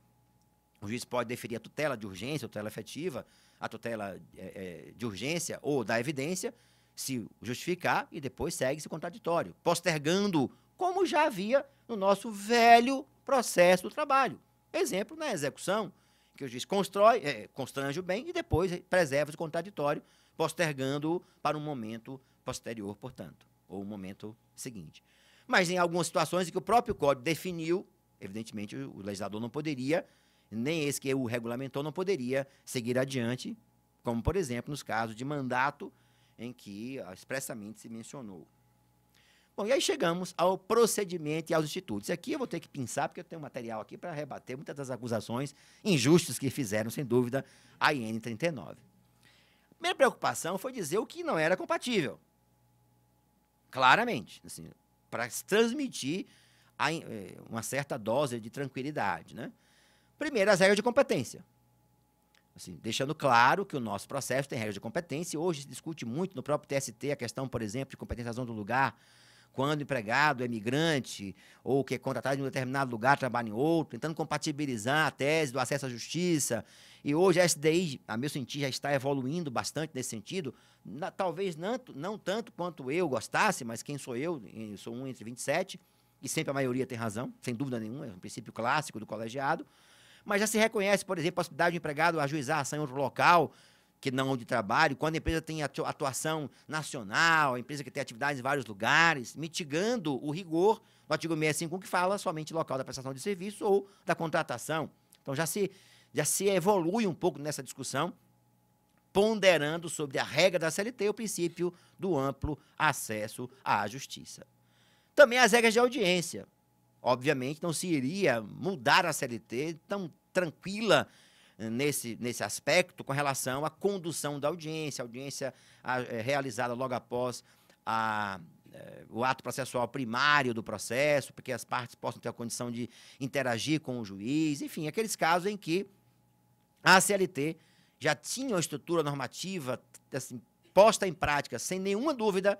o juiz pode deferir a tutela de urgência, a tutela efetiva, a tutela é, é de urgência ou da evidência, se justificar, e depois segue-se contraditório, postergando como já havia no nosso velho processo do trabalho. Exemplo, na execução, que eu disse, constrói, é, constrange o bem e depois preserva o contraditório, postergando para um momento posterior, portanto, ou um momento seguinte. Mas em algumas situações em que o próprio Código definiu, evidentemente o legislador não poderia, nem esse que o regulamentou não poderia seguir adiante, como, por exemplo, nos casos de mandato em que expressamente se mencionou Bom, e aí chegamos ao procedimento e aos institutos. Aqui eu vou ter que pensar, porque eu tenho material aqui para rebater muitas das acusações injustas que fizeram, sem dúvida, a IN39. A primeira preocupação foi dizer o que não era compatível. Claramente, assim, para transmitir a, eh, uma certa dose de tranquilidade. Né? Primeiro, as regras de competência. Assim, deixando claro que o nosso processo tem regras de competência. Hoje se discute muito no próprio TST a questão, por exemplo, de competência da zona do lugar, quando empregado é migrante ou que é contratado em um determinado lugar, trabalha em outro, tentando compatibilizar a tese do acesso à justiça. E hoje a SDI, a meu sentir, já está evoluindo bastante nesse sentido, na, talvez não, não tanto quanto eu gostasse, mas quem sou eu? Eu sou um entre 27, e sempre a maioria tem razão, sem dúvida nenhuma, é um princípio clássico do colegiado. Mas já se reconhece, por exemplo, a possibilidade do empregado ajuizar a ação em outro local, que não de trabalho, quando a empresa tem atuação nacional, a empresa que tem atividades em vários lugares, mitigando o rigor do artigo 65, que fala somente local da prestação de serviço ou da contratação. Então já se, já se evolui um pouco nessa discussão, ponderando sobre a regra da CLT o princípio do amplo acesso à justiça. Também as regras de audiência. Obviamente não se iria mudar a CLT tão tranquila eh, nesse, nesse aspecto com relação à condução da audiência, audiência a, é, realizada logo após a, é, o ato processual primário do processo, porque as partes possam ter a condição de interagir com o juiz, enfim, aqueles casos em que a CLT já tinha uma estrutura normativa assim, posta em prática, sem nenhuma dúvida,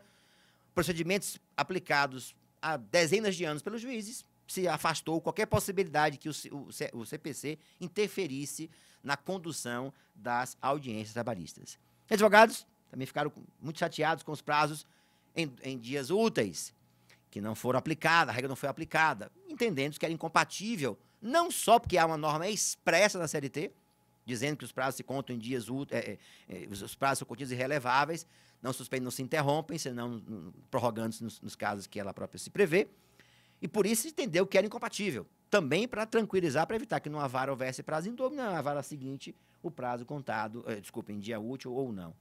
procedimentos aplicados há dezenas de anos pelos juízes, se afastou qualquer possibilidade que o, o, o CPC interferisse na condução das audiências trabalhistas. Advogados também ficaram muito chateados com os prazos em, em dias úteis, que não foram aplicados, a regra não foi aplicada, entendendo que era incompatível, não só porque há uma norma expressa na CLT, dizendo que os prazos se contam em dias úteis, é, é, é os prazos são contidos irreleváveis, não suspendem, não se interrompem, senão prorrogando-se nos, nos casos que ela própria se prevê, e por isso entendeu que era incompatível. Também para tranquilizar, para evitar que numa vara houvesse prazo indômino, na vara seguinte, o prazo contado, eh, desculpa, em dia útil ou não.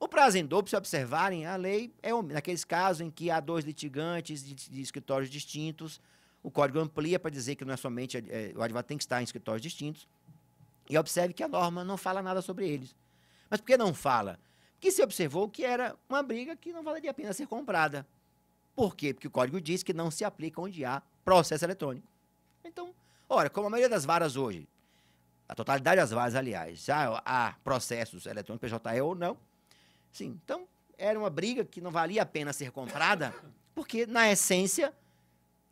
O prazo em se observarem, a lei é naqueles casos em que há dois litigantes de, de escritórios distintos, o código amplia para dizer que não é somente eh, eh, o advogado tem que estar em escritórios distintos. E observe que a norma não fala nada sobre eles. Mas por que não fala? Porque se observou que era uma briga que não valeria a pena ser comprada. Por quê? Porque o código diz que não se aplica onde há processo eletrônico. Então, olha como a maioria das varas hoje, a totalidade das varas, aliás, já há processos eletrônicos, PJE ou não, sim, então era uma briga que não valia a pena ser comprada, porque, na essência,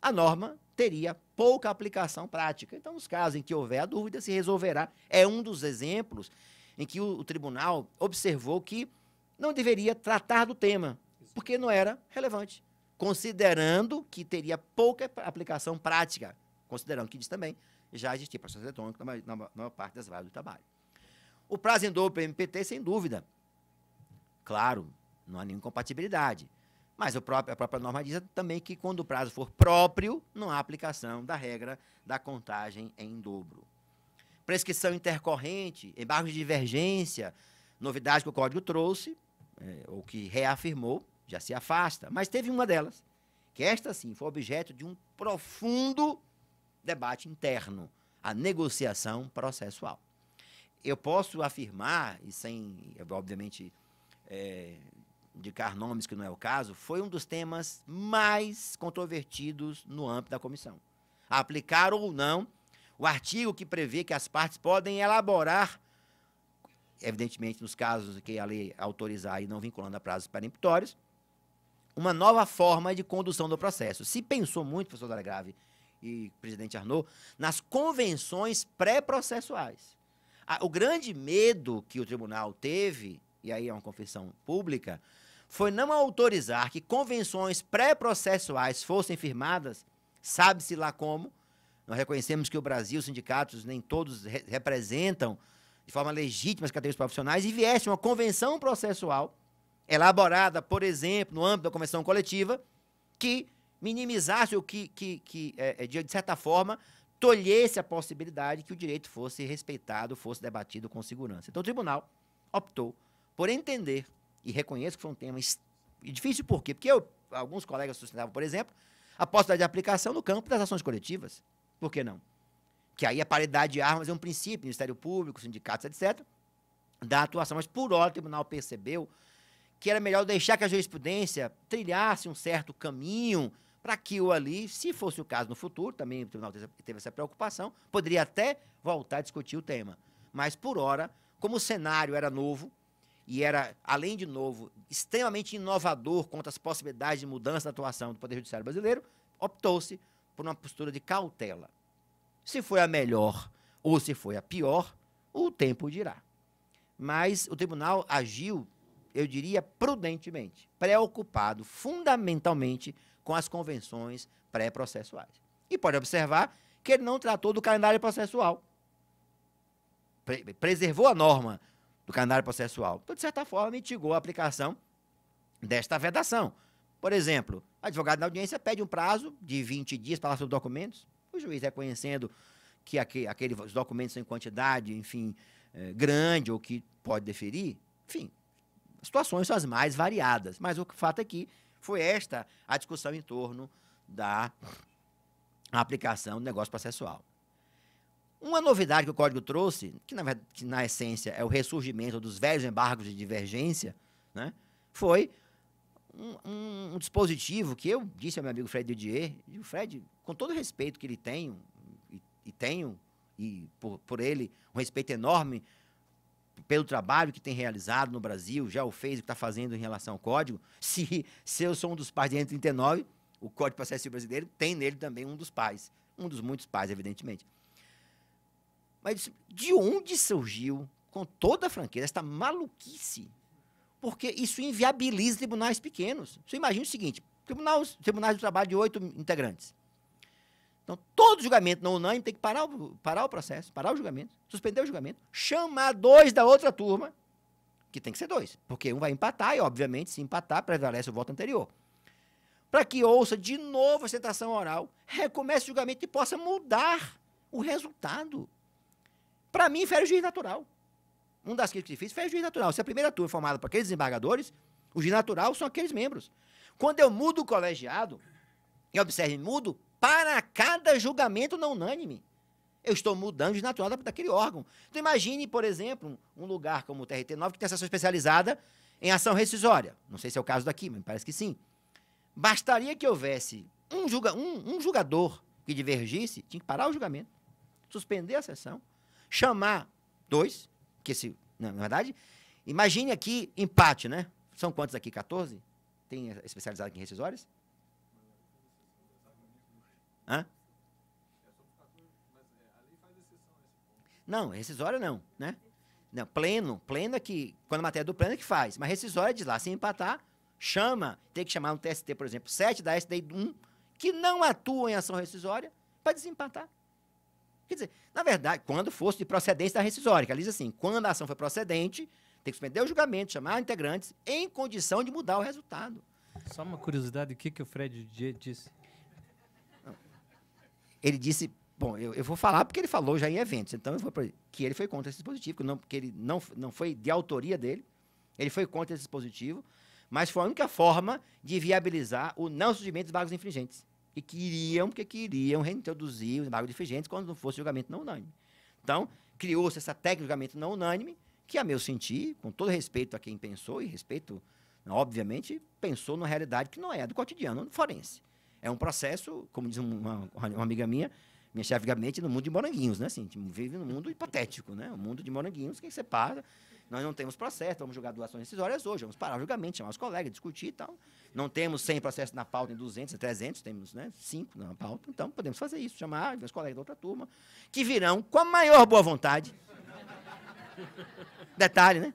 a norma teria pouca aplicação prática. Então, os casos em que houver a dúvida, se resolverá. É um dos exemplos em que o, o tribunal observou que não deveria tratar do tema, porque não era relevante considerando que teria pouca aplicação prática, considerando que diz também já existia processo eletrônico na maior, na maior parte das vagas do trabalho. O prazo em dobro para o MPT, sem dúvida. Claro, não há nenhuma compatibilidade. Mas a própria, a própria norma diz também que quando o prazo for próprio, não há aplicação da regra da contagem em dobro. Prescrição intercorrente, embargos de divergência, novidade que o Código trouxe, é, ou que reafirmou, já se afasta. Mas teve uma delas, que esta sim foi objeto de um profundo debate interno, a negociação processual. Eu posso afirmar, e sem, obviamente, é, indicar nomes que não é o caso, foi um dos temas mais controvertidos no âmbito da comissão. Aplicar ou não o artigo que prevê que as partes podem elaborar, evidentemente nos casos que a lei autorizar e não vinculando a prazos peremptórios, uma nova forma de condução do processo. Se pensou muito, professor Dora Grave e presidente Arnaud, nas convenções pré-processuais. O grande medo que o tribunal teve, e aí é uma confissão pública, foi não autorizar que convenções pré-processuais fossem firmadas, sabe-se lá como. Nós reconhecemos que o Brasil, os sindicatos, nem todos re representam de forma legítima as categorias profissionais, e viesse uma convenção processual elaborada, por exemplo, no âmbito da convenção coletiva, que minimizasse ou que, que, que é, é de certa forma, tolhesse a possibilidade que o direito fosse respeitado, fosse debatido com segurança. Então, o tribunal optou por entender, e reconheço que foi um tema difícil, por quê? Porque eu, alguns colegas sustentavam, por exemplo, a possibilidade de aplicação no campo das ações coletivas. Por que não? Que aí a paridade de armas é um princípio, Ministério Público, sindicatos, etc., da atuação. Mas, por hora, o tribunal percebeu que era melhor deixar que a jurisprudência trilhasse um certo caminho para que o ali, se fosse o caso no futuro, também o tribunal teve essa preocupação, poderia até voltar a discutir o tema. Mas, por hora, como o cenário era novo, e era, além de novo, extremamente inovador quanto às possibilidades de mudança da atuação do Poder Judiciário brasileiro, optou-se por uma postura de cautela. Se foi a melhor ou se foi a pior, o tempo dirá. Mas o tribunal agiu eu diria prudentemente, preocupado fundamentalmente com as convenções pré-processuais. E pode observar que ele não tratou do calendário processual. Pre preservou a norma do calendário processual. Então, de certa forma, mitigou a aplicação desta vedação. Por exemplo, advogado na audiência pede um prazo de 20 dias para falar de documentos. O juiz, reconhecendo que aqueles aquele, documentos são em quantidade, enfim, eh, grande ou que pode deferir, enfim, situações são as mais variadas, mas o fato é que foi esta a discussão em torno da aplicação do negócio processual. Uma novidade que o código trouxe, que na, que na essência é o ressurgimento dos velhos embargos de divergência, né, foi um, um, um, dispositivo que eu disse ao meu amigo Fred Didier, e o Fred, com todo o respeito que ele tem, e, e tenho, e por, por ele, um respeito enorme pelo trabalho que tem realizado no Brasil, já o fez o que está fazendo em relação ao código, se, se eu sou um dos pais de 39, o Código de Processo Brasileiro tem nele também um dos pais, um dos muitos pais, evidentemente. Mas de onde surgiu, com toda a franqueza, esta maluquice? Porque isso inviabiliza tribunais pequenos. Você imagina o seguinte, tribunais, tribunais do trabalho de oito integrantes. Então, todo julgamento não unânime tem que parar o, parar o processo, parar o julgamento, suspender o julgamento, chamar dois da outra turma, que tem que ser dois, porque um vai empatar e, obviamente, se empatar, prevalece o voto anterior. Para que ouça de novo a sentação oral, recomece o julgamento e possa mudar o resultado. Para mim, fere o juiz natural. Um das críticas que fiz fere o juiz natural. Se a primeira turma é formada por aqueles desembargadores, o juiz natural são aqueles membros. Quando eu mudo o colegiado, e observe, mudo para cada julgamento não unânime. Eu estou mudando de natureza daquele órgão. Então imagine, por exemplo, um lugar como o TRT9 que tem sessão especializada em ação rescisória. Não sei se é o caso daqui, mas me parece que sim. Bastaria que houvesse um, julga, um, um julgador que divergisse, tinha que parar o julgamento, suspender a sessão, chamar dois, que se, não, na verdade, imagine aqui empate, né? São quantos aqui? 14? Tem especializado em rescisórias? Hã? É é, não, rescisória não, né? Não, pleno, pleno é que, quando a matéria é do pleno é que faz, mas rescisória diz lá, se empatar, chama, tem que chamar um TST, por exemplo, 7 da SDI 1, que não atua em ação rescisória, para desempatar. Quer dizer, na verdade, quando fosse de procedência da rescisória, que ela diz assim, quando a ação foi procedente, tem que suspender o julgamento, chamar integrantes em condição de mudar o resultado. Só uma curiosidade, o que, que o Fred disse? ele disse, bom, eu, eu, vou falar porque ele falou já em eventos, então eu vou que ele foi contra esse dispositivo, que não, porque ele não, não foi de autoria dele, ele foi contra esse dispositivo, mas foi a única forma de viabilizar o não surgimento dos bagos infringentes. E queriam, porque queriam reintroduzir os bagos infringentes quando não fosse julgamento não unânime. Então, criou-se essa técnica de julgamento não unânime, que, a meu sentir, com todo respeito a quem pensou, e respeito, obviamente, pensou numa realidade que não é a do cotidiano forense. É um processo, como diz uma, uma amiga minha, minha chefe de gabinete, no mundo de moranguinhos, né? Assim, gente vive no mundo hipotético, né? O mundo de moranguinhos que você paga? Nós não temos processo, vamos julgar duas ações decisórias hoje, vamos parar o julgamento, chamar os colegas, discutir e tal. Não temos 100 processos na pauta, em 200, em 300, temos né, 5 na pauta, então podemos fazer isso, chamar os colegas da outra turma, que virão com a maior boa vontade. Detalhe, né?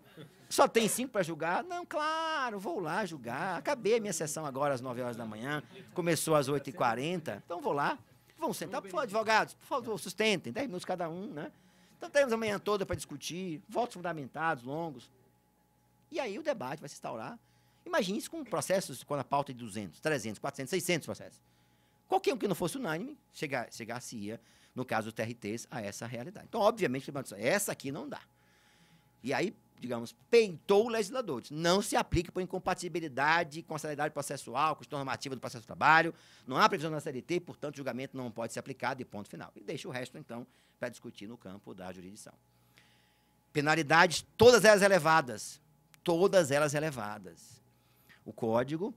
Só tem cinco para julgar? Não, claro, vou lá julgar. Acabei a minha sessão agora às 9 horas da manhã, começou às 8h40, então vou lá. Vamos sentar, por favor, advogados, por favor, sustentem, 10 minutos cada um, né? Então temos a manhã toda para discutir, votos fundamentados, longos. E aí o debate vai se instaurar. Imagine isso com processos, quando a pauta é de 200, 300, 400, 600 processos. Qualquer um que não fosse unânime chegar, chegar-se-ia, no caso do TRTs, a essa realidade. Então, obviamente, essa aqui não dá. E aí digamos, peitou o legislador. não se aplica por incompatibilidade com a seriedade processual, com questão normativa do processo de trabalho. Não há previsão na CLT, portanto, o julgamento não pode ser aplicado e ponto final. E deixa o resto, então, para discutir no campo da jurisdição. Penalidades, todas elas elevadas. Todas elas elevadas. O código,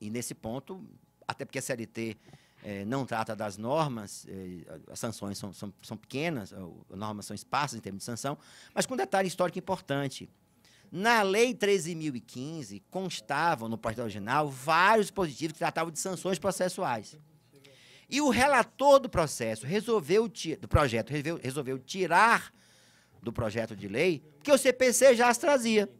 e nesse ponto, até porque a CLT é, não trata das normas, é, as sanções são, são, são pequenas, as normas são esparsas em termos de sanção, mas com um detalhe histórico importante. Na Lei 13.015 constavam, no projeto original, vários dispositivos que tratavam de sanções processuais. E o relator do processo resolveu, do projeto resolveu, resolveu tirar do projeto de lei, porque o CPC já as trazia.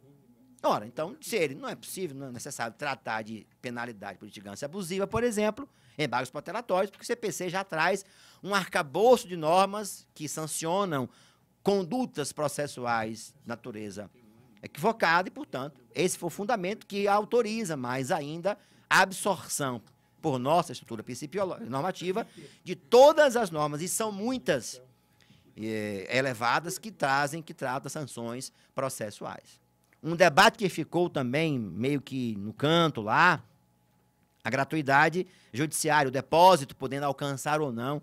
Ora, então, se ele não é possível, não é necessário tratar de penalidade por litigância abusiva, por exemplo, embargos protelatórios, porque o CPC já traz um arcabouço de normas que sancionam condutas processuais de natureza equivocada e, portanto, esse foi o fundamento que autoriza mais ainda a absorção por nossa estrutura normativa de todas as normas, e são muitas eh, elevadas que trazem, que tratam sanções processuais. Um debate que ficou também meio que no canto lá, a gratuidade judiciária, o depósito podendo alcançar ou não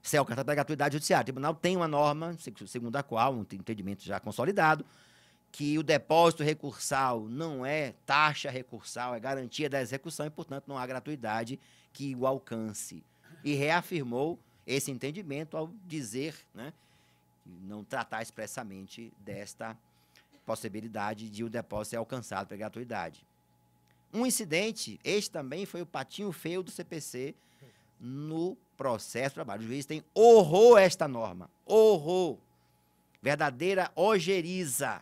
ser alcançado é pela gratuidade judiciária. O tribunal tem uma norma, segundo a qual, um entendimento já consolidado, que o depósito recursal não é taxa recursal, é garantia da execução e, portanto, não há gratuidade que o alcance. E reafirmou esse entendimento ao dizer, né, não tratar expressamente desta possibilidade de o depósito ser alcançado pela gratuidade. Um incidente, este também foi o patinho feio do CPC no processo de trabalho. O juiz tem horror a esta norma. Horror. Verdadeira ojeriza.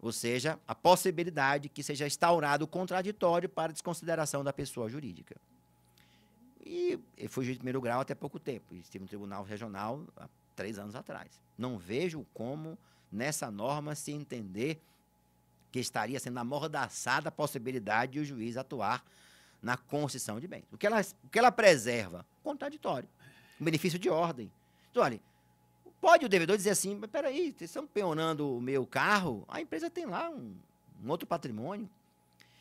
Ou seja, a possibilidade que seja instaurado o contraditório para desconsideração da pessoa jurídica. E eu fui juiz de primeiro grau até pouco tempo. Estive no Tribunal Regional há três anos atrás. Não vejo como nessa norma se entender que estaria sendo amordaçada a possibilidade de o juiz atuar na concessão de bens. O que ela, o que ela preserva? Contraditório. benefício de ordem. Então, olha, pode o devedor dizer assim, mas peraí, vocês estão peonando o meu carro? A empresa tem lá um, um outro patrimônio.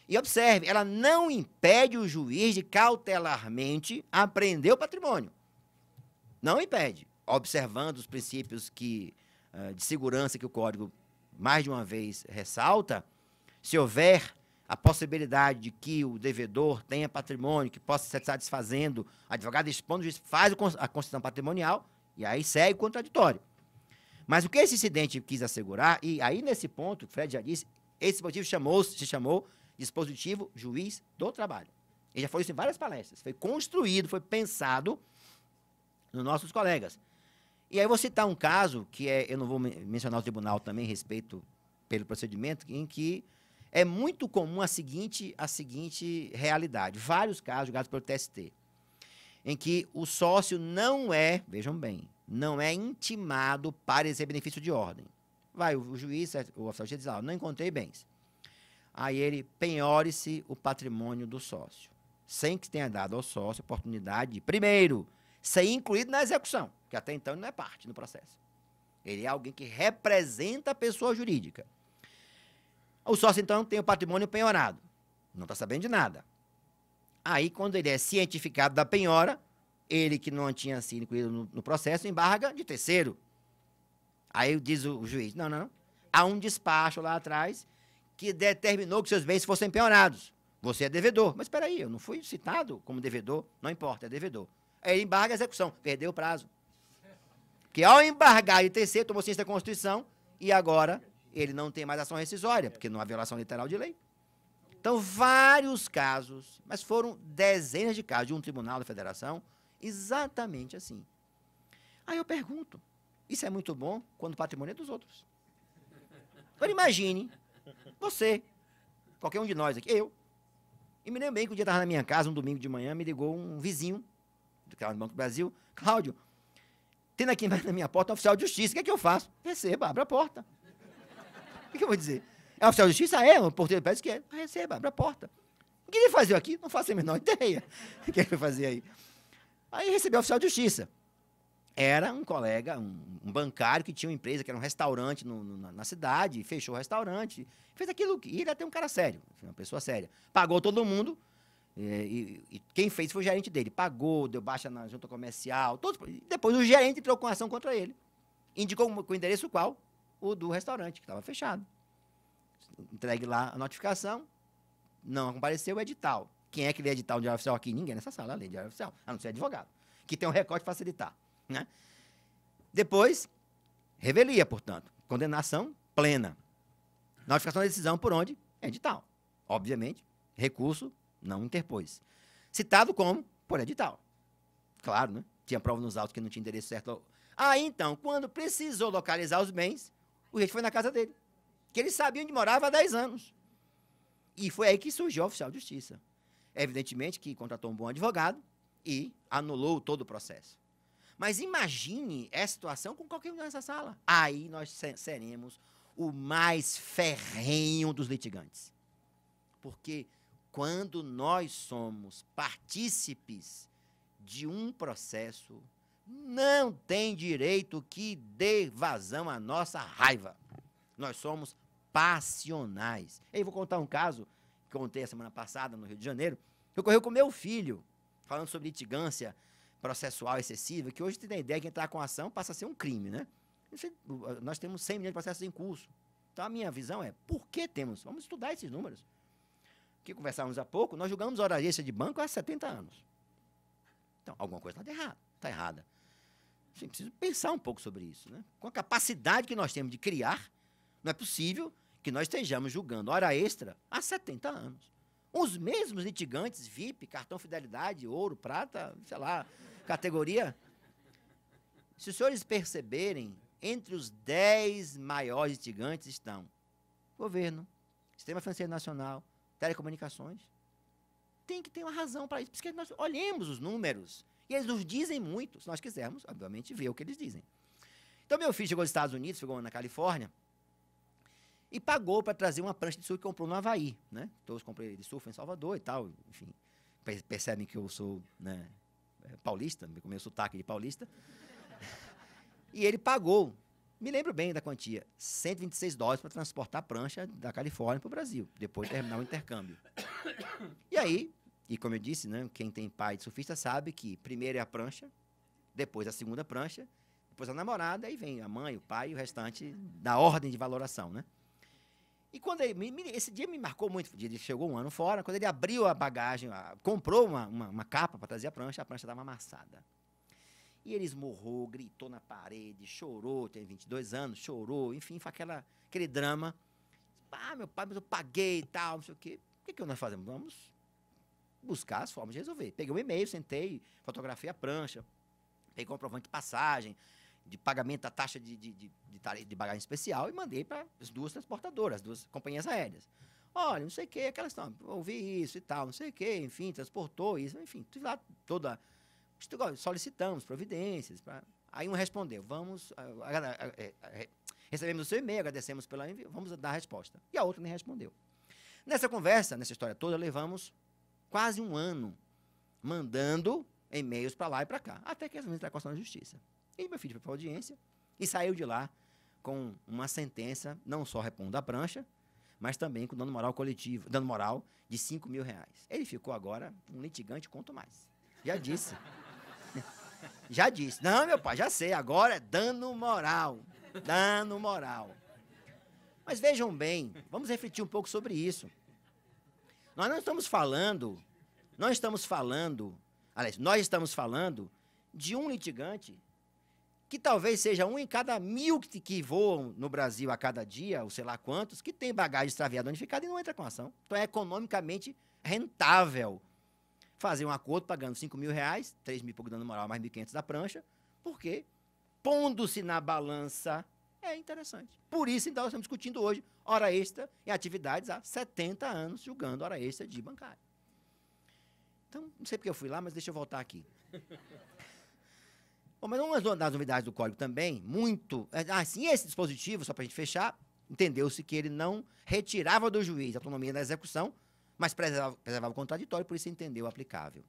E observe, ela não impede o juiz de cautelarmente apreender o patrimônio. Não impede, observando os princípios que, eh, de segurança que o Código mais de uma vez ressalta, se houver a possibilidade de que o devedor tenha patrimônio, que possa ser satisfazendo, o advogado expõe, o juiz faz a concessão patrimonial e aí segue o contraditório. Mas o que esse incidente quis assegurar, e aí nesse ponto, o Fred já disse, esse motivo chamou, se chamou dispositivo juiz do trabalho. Ele já falou isso em várias palestras. Foi construído, foi pensado nos nossos colegas. E aí você está um caso, que é, eu não vou mencionar o tribunal também, respeito pelo procedimento, em que é muito comum a seguinte, a seguinte realidade. Vários casos julgados pelo TST, em que o sócio não é, vejam bem, não é intimado para exercer benefício de ordem. Vai, o, juiz, é, o oficial diz, lá, ah, não encontrei bens. Aí ele penhore-se o patrimônio do sócio, sem que tenha dado ao sócio oportunidade de, primeiro, ser incluído na execução, que até então ele não é parte no processo. Ele é alguém que representa a pessoa jurídica. O sócio, então, tem o patrimônio penhorado. Não está sabendo de nada. Aí, quando ele é cientificado da penhora, ele que não tinha sido incluído no, no processo, embarga de terceiro. Aí diz o, o juiz: não, não. Há um despacho lá atrás que determinou que seus bens fossem penhorados. Você é devedor. Mas espera aí, eu não fui citado como devedor. Não importa, é devedor. Aí é ele embarga a execução, perdeu o prazo. Porque ao embargar e terceiro, tomou ciência da Constituição e agora ele não tem mais ação rescisória, porque não há violação literal de lei. Então, vários casos, mas foram dezenas de casos de um tribunal da federação, exatamente assim. Aí eu pergunto, isso é muito bom quando o patrimônio é dos outros. Agora imagine, você, qualquer um de nós aqui, eu, e me lembro bem que um dia estava na minha casa, um domingo de manhã, me ligou um vizinho do que era no Banco do Brasil, Cláudio, tendo aqui na minha porta um oficial de justiça, o que é que eu faço? Receba, abra a porta. O que, é que eu vou dizer? É oficial de justiça? é, o porteiro parece que é. Receba, abra a porta. O que ele fazia aqui? Não faço a menor ideia. O que ele fazia aí? Aí recebeu o oficial de justiça. Era um colega, um, um, bancário que tinha uma empresa, que era um restaurante no, no, na cidade, fechou o restaurante, fez aquilo, e ele é até um cara sério, uma pessoa séria. Pagou todo mundo, é, e, e, quem fez foi o gerente dele. Pagou, deu baixa na junta comercial. Todos, depois o gerente entrou com ação contra ele. Indicou com, o endereço qual? O do restaurante, que estava fechado. Entregue lá a notificação. Não compareceu o edital. Quem é que lê edital de diário oficial aqui? Ninguém nessa sala lê diário oficial, a não ser advogado, que tem um recorte para facilitar. Né? Depois, revelia, portanto. Condenação plena. Notificação da decisão por onde? Edital. Obviamente, recurso não interpôs. Citado como por edital. Claro, né? Tinha prova nos autos que não tinha endereço certo. Aí ah, então, quando precisou localizar os bens, o gente foi na casa dele. Que ele sabia onde morava há 10 anos. E foi aí que surgiu o oficial de justiça. Evidentemente que contratou um bom advogado e anulou todo o processo. Mas imagine essa situação com qualquer um nessa sala. Aí nós seremos o mais ferrenho dos litigantes. Porque quando nós somos partícipes de um processo, não tem direito que dê vazão à nossa raiva. Nós somos passionais. Eu vou contar um caso que contei a semana passada no Rio de Janeiro, que ocorreu com meu filho, falando sobre litigância processual excessiva, que hoje tem a ideia que entrar com ação passa a ser um crime, né? Nós temos 100 milhões de processos em curso. Então a minha visão é, por que temos? Vamos estudar esses números que conversávamos há pouco, nós julgamos hora extra de banco há 70 anos. Então, alguma coisa está tá errada. Está errada. Sim, preciso pensar um pouco sobre isso. Né? Com a capacidade que nós temos de criar, não é possível que nós estejamos julgando hora extra há 70 anos. Os mesmos litigantes, VIP, cartão fidelidade, ouro, prata, sei lá, categoria. Se os senhores perceberem, entre os 10 maiores litigantes estão governo, Sistema Financeiro Nacional, telecomunicações. Tem que ter uma razão para isso. porque nós olhamos os números. E eles nos dizem muito, se nós quisermos, obviamente, ver o que eles dizem. Então, meu filho chegou aos Estados Unidos, chegou na Califórnia, e pagou para trazer uma prancha de surf que comprou no Havaí. Né? Todos comprei de surf em Salvador e tal. Enfim, percebem que eu sou né, é, paulista, meu sotaque de paulista. E ele pagou me lembro bem da quantia: 126 dólares para transportar a prancha da Califórnia para o Brasil, depois de terminar o intercâmbio. E aí, e como eu disse, né, quem tem pai de surfista sabe que primeiro é a prancha, depois a segunda prancha, depois a namorada, aí vem a mãe, o pai e o restante da ordem de valoração, né? E quando ele, esse dia me marcou muito, ele chegou um ano fora, quando ele abriu a bagagem, comprou uma, uma, uma capa para trazer a prancha, a prancha estava amassada. E ele esmurrou, gritou na parede, chorou, tem 22 anos, chorou, enfim, foi aquela, aquele drama. Ah, meu pai, mas eu paguei e tal, não sei o quê. O que, que nós fazemos? Vamos buscar as formas de resolver. Peguei um e-mail, sentei, fotografei a prancha, peguei um comprovante de passagem, de pagamento da taxa de, de, de, de, de bagagem especial e mandei para as duas transportadoras, as duas companhias aéreas. Olha, não sei o que, aquelas estão, ouvi isso e tal, não sei o que, enfim, transportou isso, enfim, lá toda solicitamos providências. Pra... Aí um respondeu, vamos, é, recebemos o seu e-mail, agradecemos pela envio, vamos dar a resposta. E a outra nem respondeu. Nessa conversa, nessa história toda, levamos quase um ano mandando e-mails para lá e para cá, até que resolvemos entrar com a ação justiça. E meu filho foi para audiência e saiu de lá com uma sentença, não só repondo a prancha, mas também com dano moral coletivo, dano moral de 5 mil reais. Ele ficou agora um litigante, quanto mais. Já disse já disse. Não, meu pai, já sei, agora é dano moral. Dano moral. Mas vejam bem, vamos refletir um pouco sobre isso. Nós não estamos falando, nós estamos falando, aliás, nós estamos falando de um litigante que talvez seja um em cada mil que, que voam no Brasil a cada dia, ou sei lá quantos, que tem bagagem extraviada unificada e não entra com ação. Então é economicamente rentável fazer um acordo pagando 5 mil reais, 3 mil pouco dando moral, mais 1.500 da prancha, porque pondo-se na balança é interessante. Por isso, então, estamos discutindo hoje hora extra e atividades há 70 anos julgando hora extra de bancário. Então, não sei porque eu fui lá, mas deixa eu voltar aqui. Bom, mas uma das novidades do código também, muito. Assim, esse dispositivo, só para a gente fechar, entendeu-se que ele não retirava do juiz a autonomia da execução, mas preservava, preservava o contraditório, por isso entendeu aplicável.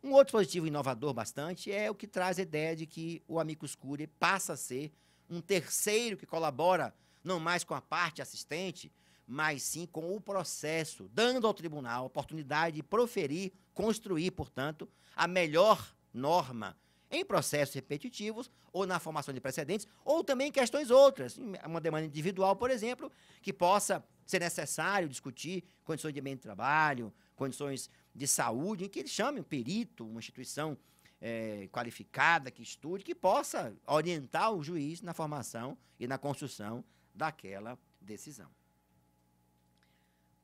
Um outro dispositivo inovador bastante é o que traz a ideia de que o amicus curiae passa a ser um terceiro que colabora não mais com a parte assistente, mas sim com o processo, dando ao tribunal a oportunidade de proferir, construir, portanto, a melhor norma em processos repetitivos ou na formação de precedentes, ou também em questões outras, uma demanda individual, por exemplo, que possa ser necessário discutir condições de ambiente de trabalho, condições de saúde, em que ele chame um perito, uma instituição é, qualificada que estude, que possa orientar o juiz na formação e na construção daquela decisão.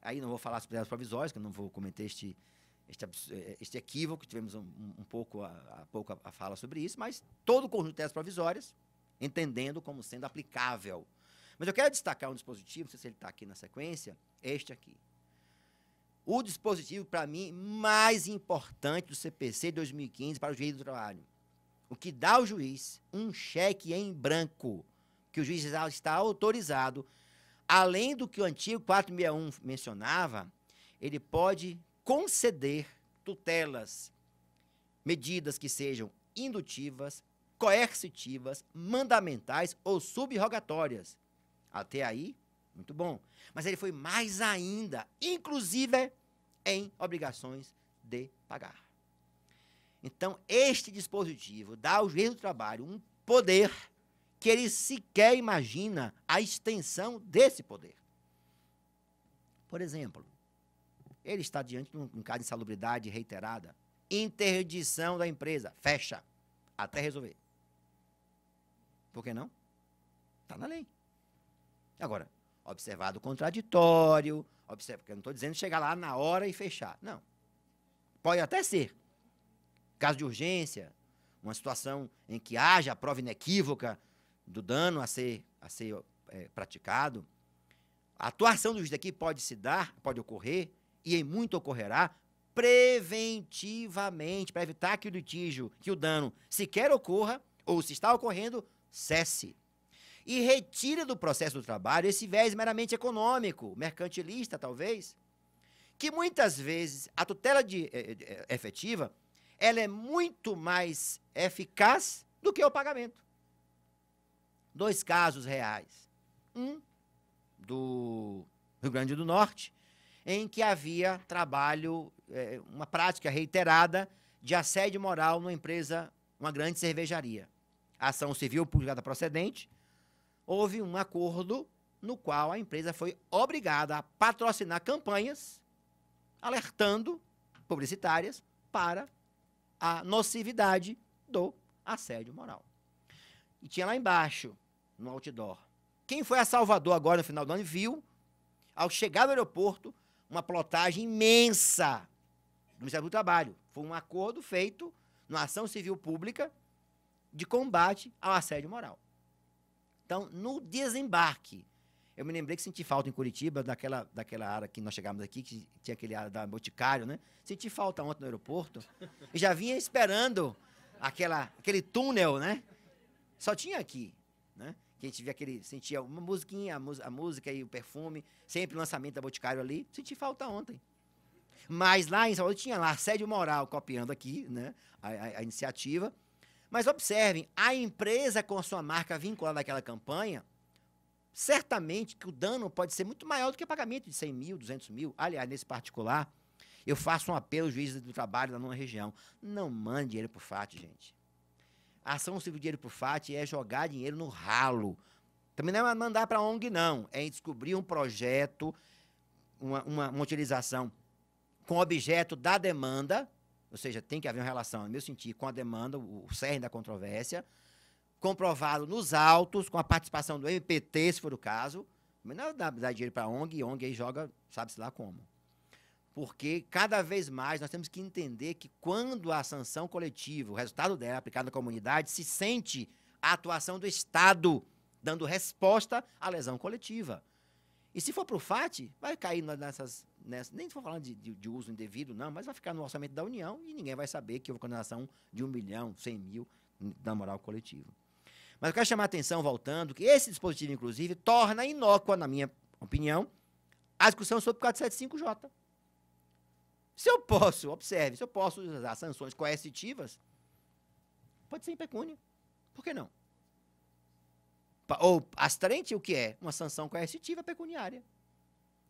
Aí não vou falar sobre as provisórias, que eu não vou cometer este, este, eh, eh, este equívoco, tivemos um, um pouco, a, a pouco a, a, fala sobre isso, mas todo o conjunto de teses provisórias, entendendo como sendo aplicável. Mas eu quero destacar um dispositivo, não sei se ele está aqui na sequência, este aqui. O dispositivo, para mim, mais importante do CPC 2015 para o juiz do trabalho. O que dá ao juiz um cheque em branco, que o juiz está autorizado, além do que o antigo 461 mencionava, ele pode conceder tutelas, medidas que sejam indutivas, coercitivas, mandamentais ou subrogatórias. Até aí, muito bom. Mas ele foi mais ainda, inclusive em obrigações de pagar. Então, este dispositivo dá ao juiz do trabalho um poder que ele sequer imagina a extensão desse poder. Por exemplo, ele está diante de um, um caso de insalubridade reiterada. Interdição da empresa. Fecha. Até resolver. Por que não? Está na lei. Agora, observado contraditório, observa, porque eu não estou dizendo chegar lá na hora e fechar. Não. Pode até ser. Caso de urgência, uma situação em que haja a prova inequívoca do dano a ser, a ser é, praticado, a atuação do juiz daqui pode se dar, pode ocorrer e em muito ocorrerá, preventivamente, para evitar que o litígio, que o dano sequer ocorra, ou se está ocorrendo, cesse. E retira do processo do trabalho esse viés meramente econômico, mercantilista talvez, que muitas vezes a tutela de, eh, eh, eh, efetiva ela é muito mais eficaz do que o pagamento. Dois casos reais. Um do Rio Grande do Norte, em que havia trabalho, é, uma prática reiterada de assédio moral numa empresa, uma grande cervejaria. A ação civil publicada procedente, houve um acordo no qual a empresa foi obrigada a patrocinar campanhas alertando publicitárias para a nocividade do assédio moral. E tinha lá embaixo, no outdoor. Quem foi a Salvador agora no final do ano viu, ao chegar no aeroporto, uma plotagem imensa do Ministério do Trabalho. Foi um acordo feito numa ação civil pública de combate ao assédio moral. Então, no desembarque, eu me lembrei que senti falta em Curitiba daquela, daquela área que nós chegamos aqui, que tinha aquele área da Boticário, né? Senti falta ontem no aeroporto e já vinha esperando aquela, aquele túnel, né? Só tinha aqui, né? que a gente via aquele, sentia uma musiquinha, a, música e o perfume, sempre lançamento da Boticário ali, senti falta ontem. Mas lá em São Paulo tinha lá sede moral, copiando aqui, né, a, a, a iniciativa. Mas observem, a empresa com a sua marca vinculada àquela campanha, certamente que o dano pode ser muito maior do que o pagamento de 100 mil, 200 mil. Aliás, nesse particular, eu faço um apelo ao juiz do trabalho da numa região. Não mande dinheiro para o FAT, gente. Ação civil dinheiro pro FAT é jogar dinheiro no ralo. Também não é mandar para ONG, não. É descobrir um projeto, uma, uma, uma utilização com objeto da demanda, ou seja, tem que haver uma relação, no meu sentido, com a demanda, o, o cerne da controvérsia, comprovado nos autos, com a participação do MPT, se for o caso, mas não é dá, dar dinheiro para a ONG, e a ONG aí joga, sabe-se lá como porque cada vez mais nós temos que entender que quando a sanção coletiva, o resultado dela aplicado na comunidade, se sente a atuação do Estado dando resposta à lesão coletiva. E se for para o FAT, vai cair nessas, nessas nem estou falando de, de, de, uso indevido, não, mas vai ficar no orçamento da União e ninguém vai saber que houve condenação de um milhão, cem mil da moral coletiva. Mas eu quero chamar a atenção, voltando, que esse dispositivo, inclusive, torna inócua, na minha opinião, a discussão sobre o 475J. Se eu posso, observe, se eu posso usar sanções coercitivas, pode ser impecúnia. Por que não? Ou astrente, o que é? Uma sanção coercitiva pecuniária.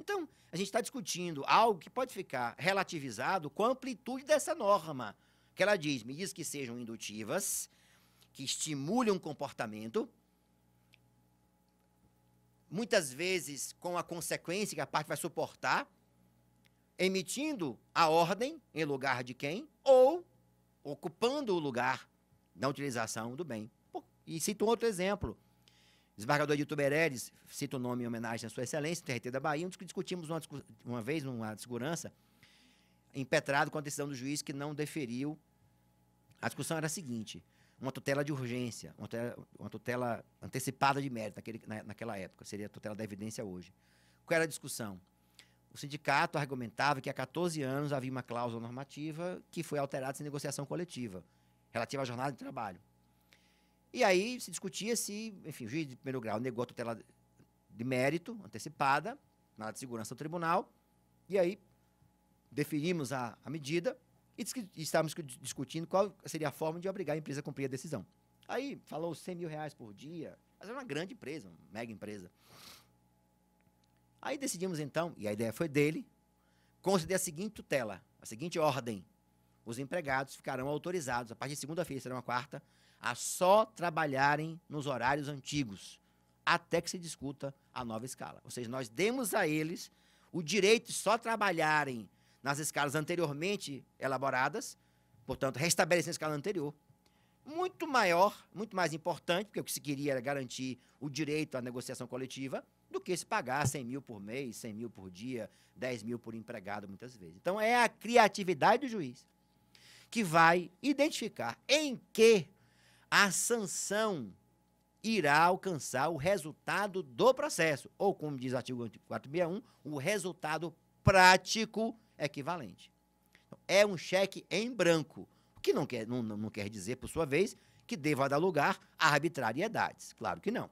Então, a gente está discutindo algo que pode ficar relativizado com a amplitude dessa norma. Que ela diz: medidas que sejam indutivas, que estimulem um comportamento, muitas vezes com a consequência que a parte vai suportar, emitindo a ordem em lugar de quem ou ocupando o lugar da utilização do bem. E cito um outro exemplo. Desembargador de Beredes, cito o nome em homenagem à sua excelência, TRT da Bahia, onde discutimos uma, uma vez numa segurança, impetrado com a decisão do juiz que não deferiu. A discussão era a seguinte, uma tutela de urgência, uma tutela, uma tutela antecipada de mérito naquele, na, naquela época, seria a tutela da evidência hoje. Qual era a discussão? O sindicato argumentava que há 14 anos havia uma cláusula normativa que foi alterada sem negociação coletiva, relativa à jornada de trabalho. E aí se discutia se, enfim, o juiz de primeiro grau negou a tutela de mérito antecipada, na área de segurança do tribunal, e aí definimos a, a medida e, e estávamos discutindo qual seria a forma de obrigar a empresa a cumprir a decisão. Aí falou 100 mil reais por dia, mas era uma grande empresa, uma mega empresa. Aí decidimos então, e a ideia foi dele, conceder a seguinte tutela, a seguinte ordem. Os empregados ficarão autorizados, a partir de segunda-feira, será uma quarta, a só trabalharem nos horários antigos, até que se discuta a nova escala. Ou seja, nós demos a eles o direito de só trabalharem nas escalas anteriormente elaboradas, portanto, restabelecendo a escala anterior. Muito maior, muito mais importante, porque o que se queria era garantir o direito à negociação coletiva, que se pagar 100 mil por mês, 100 mil por dia, 10 mil por empregado, muitas vezes. Então, é a criatividade do juiz que vai identificar em que a sanção irá alcançar o resultado do processo, ou como diz o artigo 461, o resultado prático equivalente. Então, é um cheque em branco, o que não quer, não, não quer dizer, por sua vez, que deva dar lugar a arbitrariedades. Claro que não.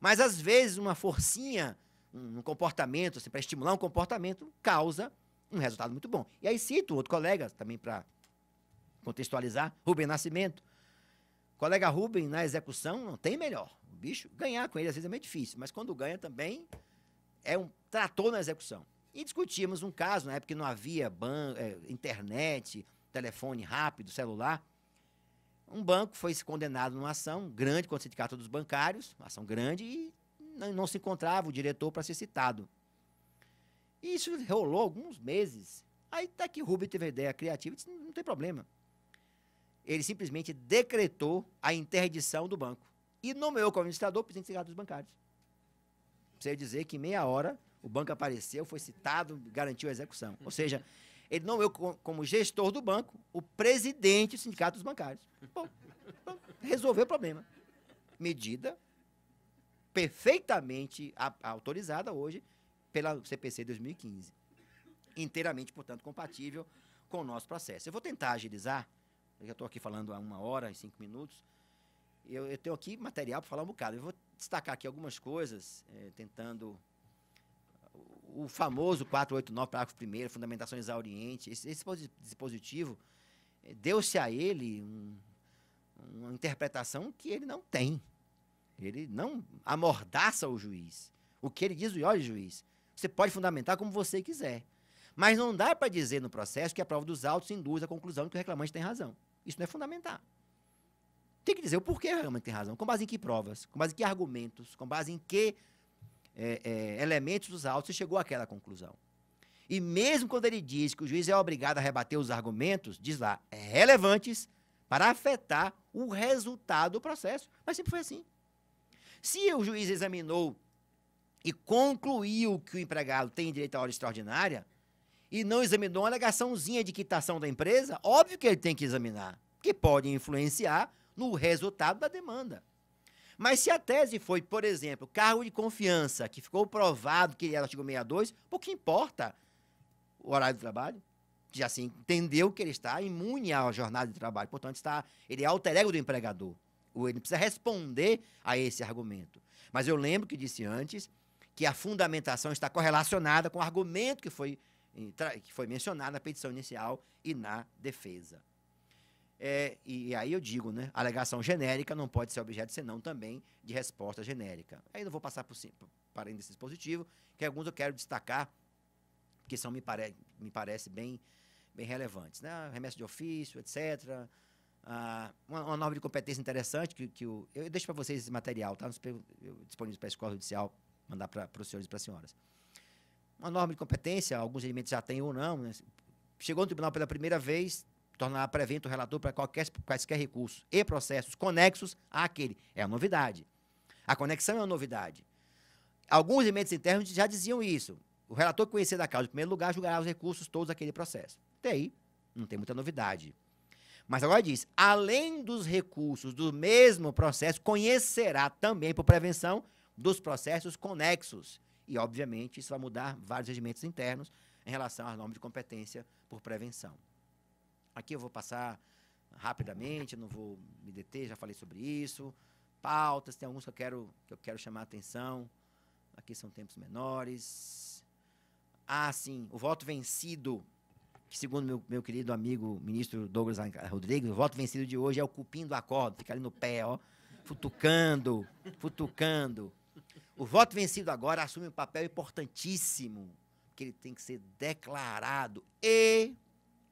Mas às vezes uma forcinha, um comportamento, assim, para estimular um comportamento, causa um resultado muito bom. E aí cito outro colega, também para contextualizar, Rubem Nascimento. colega Rubem, na execução, não tem melhor. O bicho, ganhar com ele às vezes é meio difícil, mas quando ganha também é um trator na execução. E discutíamos um caso, na época que não havia ban é, internet, telefone rápido, celular. Um banco foi condenado numa ação grande contra o Sindicato dos Bancários, uma ação grande, e não, não se encontrava o diretor para ser citado. E isso rolou alguns meses. Aí tá que o teve a ideia criativa e disse, não tem problema. Ele simplesmente decretou a interdição do banco e nomeou como administrador o presidente do Sindicato dos Bancários. Precisa dizer que em meia hora o banco apareceu, foi citado, garantiu a execução. Ou seja, ele não eu como gestor do banco, o presidente do sindicato dos bancários. Bom, resolveu o problema. Medida perfeitamente a, autorizada hoje pela CPC 2015. Inteiramente, portanto, compatível com o nosso processo. Eu vou tentar agilizar, eu já estou aqui falando há uma hora e cinco minutos. Eu, eu tenho aqui material para falar um bocado. Eu vou destacar aqui algumas coisas, é, tentando o famoso 489, parágrafo 1, Fundamentações ao Oriente, esse, esse dispositivo eh, deu-se a ele um, uma interpretação que ele não tem. Ele não amordaça o juiz. O que ele diz, olha, juiz, você pode fundamentar como você quiser. Mas não dá para dizer no processo que a prova dos autos induz à conclusão de que o reclamante tem razão. Isso não é fundamentar. Tem que dizer o porquê o reclamante tem razão. Com base em que provas? Com base em que argumentos? Com base em que é, é, elementos dos autos e chegou àquela conclusão. E mesmo quando ele diz que o juiz é obrigado a rebater os argumentos, diz lá, é relevantes para afetar o resultado do processo. Mas sempre foi assim. Se o juiz examinou e concluiu que o empregado tem direito à hora extraordinária e não examinou uma alegaçãozinha de quitação da empresa, óbvio que ele tem que examinar, que pode influenciar no resultado da demanda. Mas se a tese foi, por exemplo, cargo de confiança, que ficou provado que ele era artigo 62, que importa o horário de trabalho, já se entendeu que ele está imune à jornada de trabalho, portanto, está, ele é alter ego do empregador. Ele precisa responder a esse argumento. Mas eu lembro que disse antes que a fundamentação está correlacionada com o argumento que foi, que foi mencionado na petição inicial e na defesa. É, e, aí eu digo, né? Alegação genérica não pode ser objeto, senão também de resposta genérica. Aí não vou passar por, por parênteses dispositivo, que alguns eu quero destacar, que são, me, pare, me parece, bem, bem relevantes. Né? Remessa de ofício, etc. Ah, uma, uma, norma de competência interessante que, que eu deixo para vocês esse material, tá? eu, disponível para a escola judicial, mandar para os senhores e para as senhoras. Uma norma de competência, alguns elementos já têm ou não. Né? Chegou no tribunal pela primeira vez, tornar prevento o relator para qualquer, quaisquer recursos e processos conexos àquele. É a novidade. A conexão é uma novidade. Alguns elementos internos já diziam isso. O relator que conhecer da causa, em primeiro lugar, julgará os recursos todos daquele processo. Até aí, não tem muita novidade. Mas agora diz, além dos recursos do mesmo processo, conhecerá também, por prevenção, dos processos conexos. E, obviamente, isso vai mudar vários regimentos internos em relação às normas de competência por prevenção. Aqui eu vou passar rapidamente, não vou me deter, já falei sobre isso. Pautas, tem alguns que eu quero, que eu quero chamar a atenção. Aqui são tempos menores. Ah, sim, o voto vencido, que segundo meu, meu querido amigo ministro Douglas Rodrigues, o voto vencido de hoje é o cupim do acordo, fica ali no pé, ó, futucando, futucando. O voto vencido agora assume um papel importantíssimo, que ele tem que ser declarado e,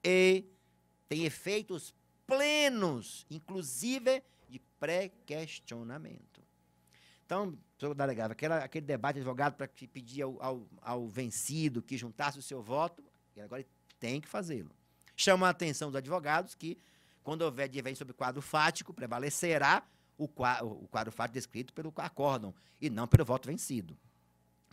e tem efeitos plenos, inclusive de pré-questionamento. Então, senhor delegado, aquela, aquele debate advogado para que pedir ao, ao, ao, vencido que juntasse o seu voto, ele agora tem que fazê-lo. Chama a atenção dos advogados que, quando houver divergência sobre quadro fático, prevalecerá o quadro, o quadro fático descrito pelo acórdão e não pelo voto vencido.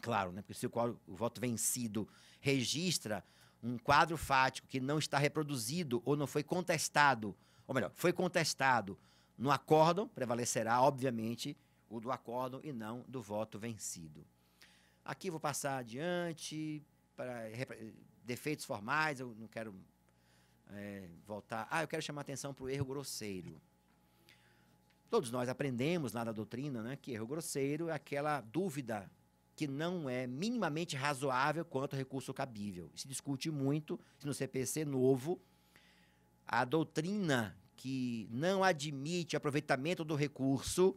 Claro, né? porque se o, o voto vencido registra um quadro fático que não está reproduzido ou não foi contestado, ou melhor, foi contestado no acórdão, prevalecerá, obviamente, o do acórdão e não do voto vencido. Aqui vou passar adiante para defeitos formais, eu não quero é, voltar. Ah, eu quero chamar atenção para o erro grosseiro. Todos nós aprendemos lá da doutrina né, que erro grosseiro é aquela dúvida que não é minimamente razoável quanto recurso cabível. Se discute muito se no CPC novo a doutrina que não admite aproveitamento do recurso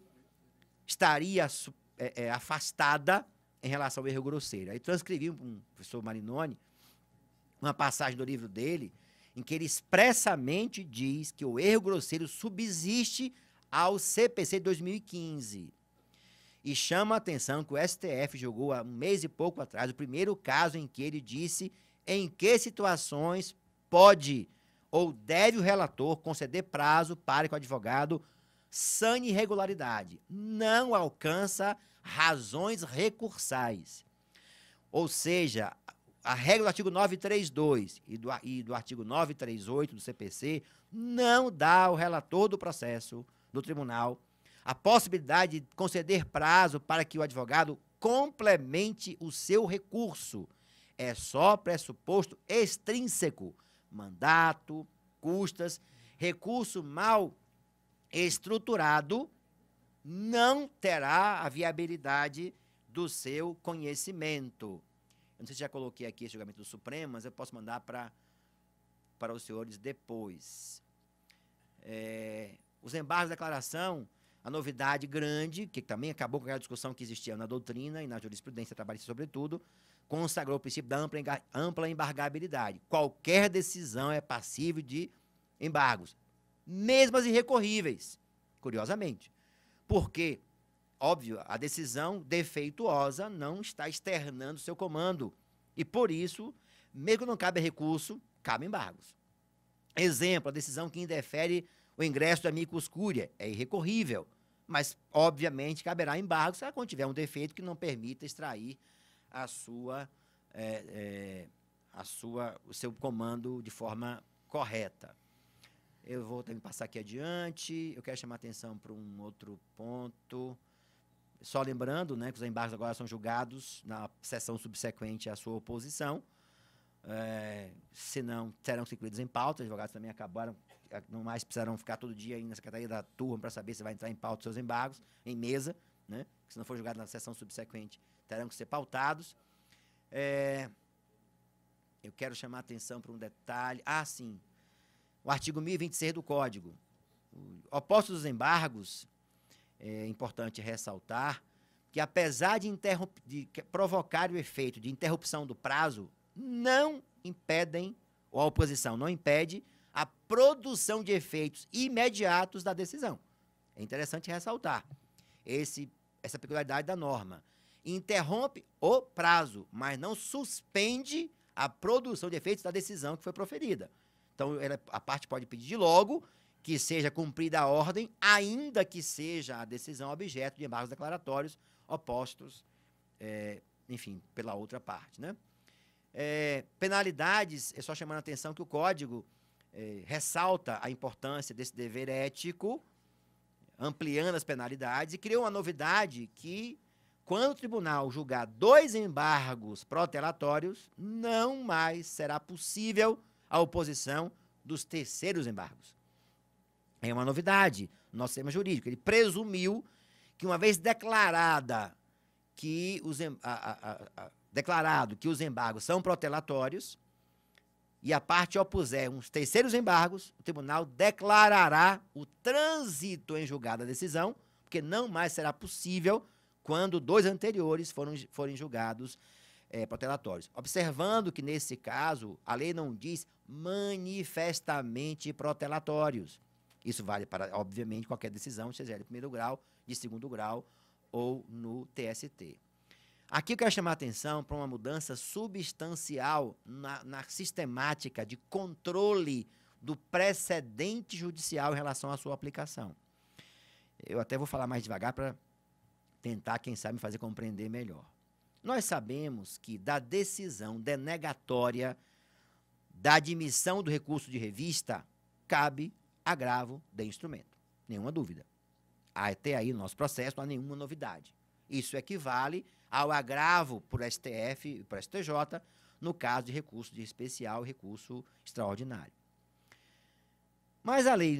estaria é, é, afastada em relação ao erro grosseiro. Aí transcrevi para um professor Marinoni uma passagem do livro dele em que ele expressamente diz que o erro grosseiro subsiste ao CPC de 2015. E chama a atenção que o STF julgou há um mês e pouco atrás o primeiro caso em que ele disse em que situações pode ou deve o relator conceder prazo para que o advogado sane irregularidade. Não alcança razões recursais. Ou seja, a regra do artigo 932 e do, e do artigo 938 do CPC não dá ao relator do processo, do tribunal, a possibilidade de conceder prazo para que o advogado complemente o seu recurso. É só pressuposto extrínseco: mandato, custas, recurso mal estruturado não terá a viabilidade do seu conhecimento. Eu não sei se já coloquei aqui esse julgamento do Supremo, mas eu posso mandar para para os senhores depois. É, os embargos de declaração a novidade grande, que também acabou com aquela discussão que existia na doutrina e na jurisprudência trabalhista, sobretudo, consagrou o princípio da ampla, ampla embargabilidade. Qualquer decisão é passível de embargos, mesmo as irrecorríveis, curiosamente. Porque, óbvio, a decisão defeituosa não está externando seu comando. E por isso, mesmo que não cabe recurso, cabe embargos. Exemplo, a decisão que indefere o ingresso da micuscúria é irrecorrível mas obviamente caberá embargo se ela tiver um defeito que não permita extrair a sua, é, é, a sua, o seu comando de forma correta. Eu vou também passar aqui adiante. Eu quero chamar atenção para um outro ponto. Só lembrando né, que os embargos agora são julgados na sessão subsequente à sua oposição. É, se não, serão incluídos em pauta. Os advogados também acabaram não mais precisarão ficar todo dia aí na Secretaria da Turma para saber se vai entrar em pauta seus embargos, em mesa, né? Que se não for julgado na sessão subsequente, terão que ser pautados. É, eu quero chamar a atenção para um detalhe. Ah, sim. O artigo 1026 do Código. Oposto dos embargos, é importante ressaltar que, apesar de, de provocar o efeito de interrupção do prazo, não impedem, ou a oposição não impede, a produção de efeitos imediatos da decisão. É interessante ressaltar esse, essa peculiaridade da norma. Interrompe o prazo, mas não suspende a produção de efeitos da decisão que foi proferida. Então, ela, a parte pode pedir logo que seja cumprida a ordem, ainda que seja a decisão objeto de embargos declaratórios opostos, é, enfim, pela outra parte. Né? É, penalidades, é só chamando a atenção que o Código é, ressalta a importância desse dever ético, ampliando as penalidades, e criou uma novidade que, quando o tribunal julgar dois embargos protelatórios, não mais será possível a oposição dos terceiros embargos. É uma novidade no nosso sistema jurídico. Ele presumiu que, uma vez declarada que os, a, a, a, declarado que os embargos são protelatórios, e a parte opuser uns terceiros embargos, o tribunal declarará o trânsito em julgada a decisão, porque não mais será possível quando dois anteriores foram, forem julgados é, protelatórios. Observando que, nesse caso, a lei não diz manifestamente protelatórios. Isso vale para, obviamente, qualquer decisão, seja de primeiro grau, de segundo grau ou no TST. Aqui eu quero chamar a atenção para uma mudança substancial na, na sistemática de controle do precedente judicial em relação à sua aplicação. Eu até vou falar mais devagar para tentar, quem sabe, fazer compreender melhor. Nós sabemos que da decisão denegatória da admissão do recurso de revista cabe agravo de instrumento. Nenhuma dúvida. Até aí, no nosso processo, não há nenhuma novidade. Isso equivale ao agravo por STF e por STJ no caso de recurso de especial e recurso extraordinário. Mas a lei,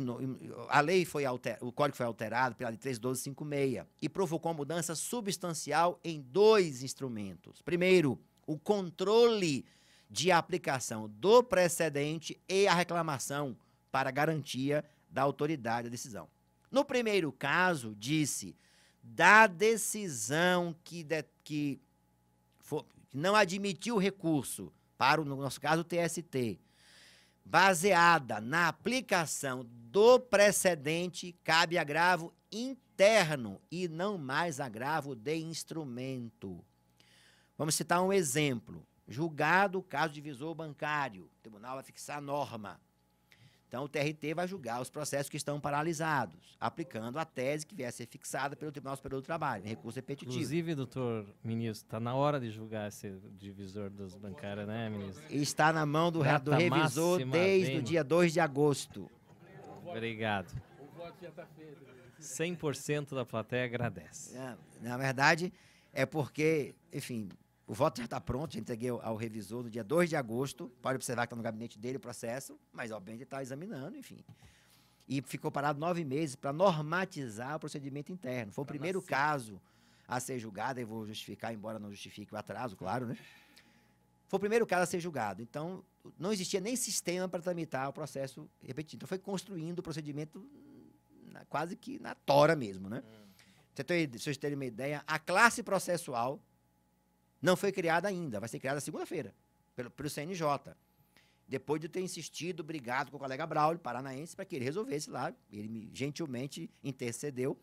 a lei foi alter, o código foi alterado pela lei 3.12.56 e provocou uma mudança substancial em dois instrumentos. Primeiro, o controle de aplicação do precedente e a reclamação para garantia da autoridade da decisão. No primeiro caso, disse da decisão que determina que for, não admitiu o recurso para, o, no nosso caso, o TST, baseada na aplicação do precedente, cabe agravo interno e não mais agravo de instrumento. Vamos citar um exemplo. Julgado o caso de visor bancário, o tribunal vai fixar a norma. Então, o TRT vai julgar os processos que estão paralisados, aplicando a tese que vier a ser fixada pelo Tribunal Superior do Trabalho, em recurso repetitivo. Inclusive, doutor ministro, está na hora de julgar esse divisor dos bancários, né, ministro? Está na mão do, do revisor desde bem. o dia 2 de agosto. Obrigado. O voto já está feito. 100% da plateia agradece. É, na verdade, é porque, enfim, o voto já está pronto, já entreguei ao, revisor no dia 2 de agosto. Pode observar que está no gabinete dele o processo, mas obviamente está examinando, enfim. E ficou parado nove meses para normatizar o procedimento interno. Foi pra o primeiro nascer. caso a ser julgado, e vou justificar, embora não justifique o atraso, claro, né? Foi o primeiro caso a ser julgado. Então, não existia nem sistema para tramitar o processo repetido. Então, foi construindo o procedimento na, quase que na tora mesmo, né? Hum. se vocês terem uma ideia, a classe processual não foi criada ainda, vai ser criada segunda-feira, pelo, pelo CNJ. Depois de eu ter insistido, brigado com o colega Braulio, paranaense, para que ele resolvesse lá, ele me gentilmente intercedeu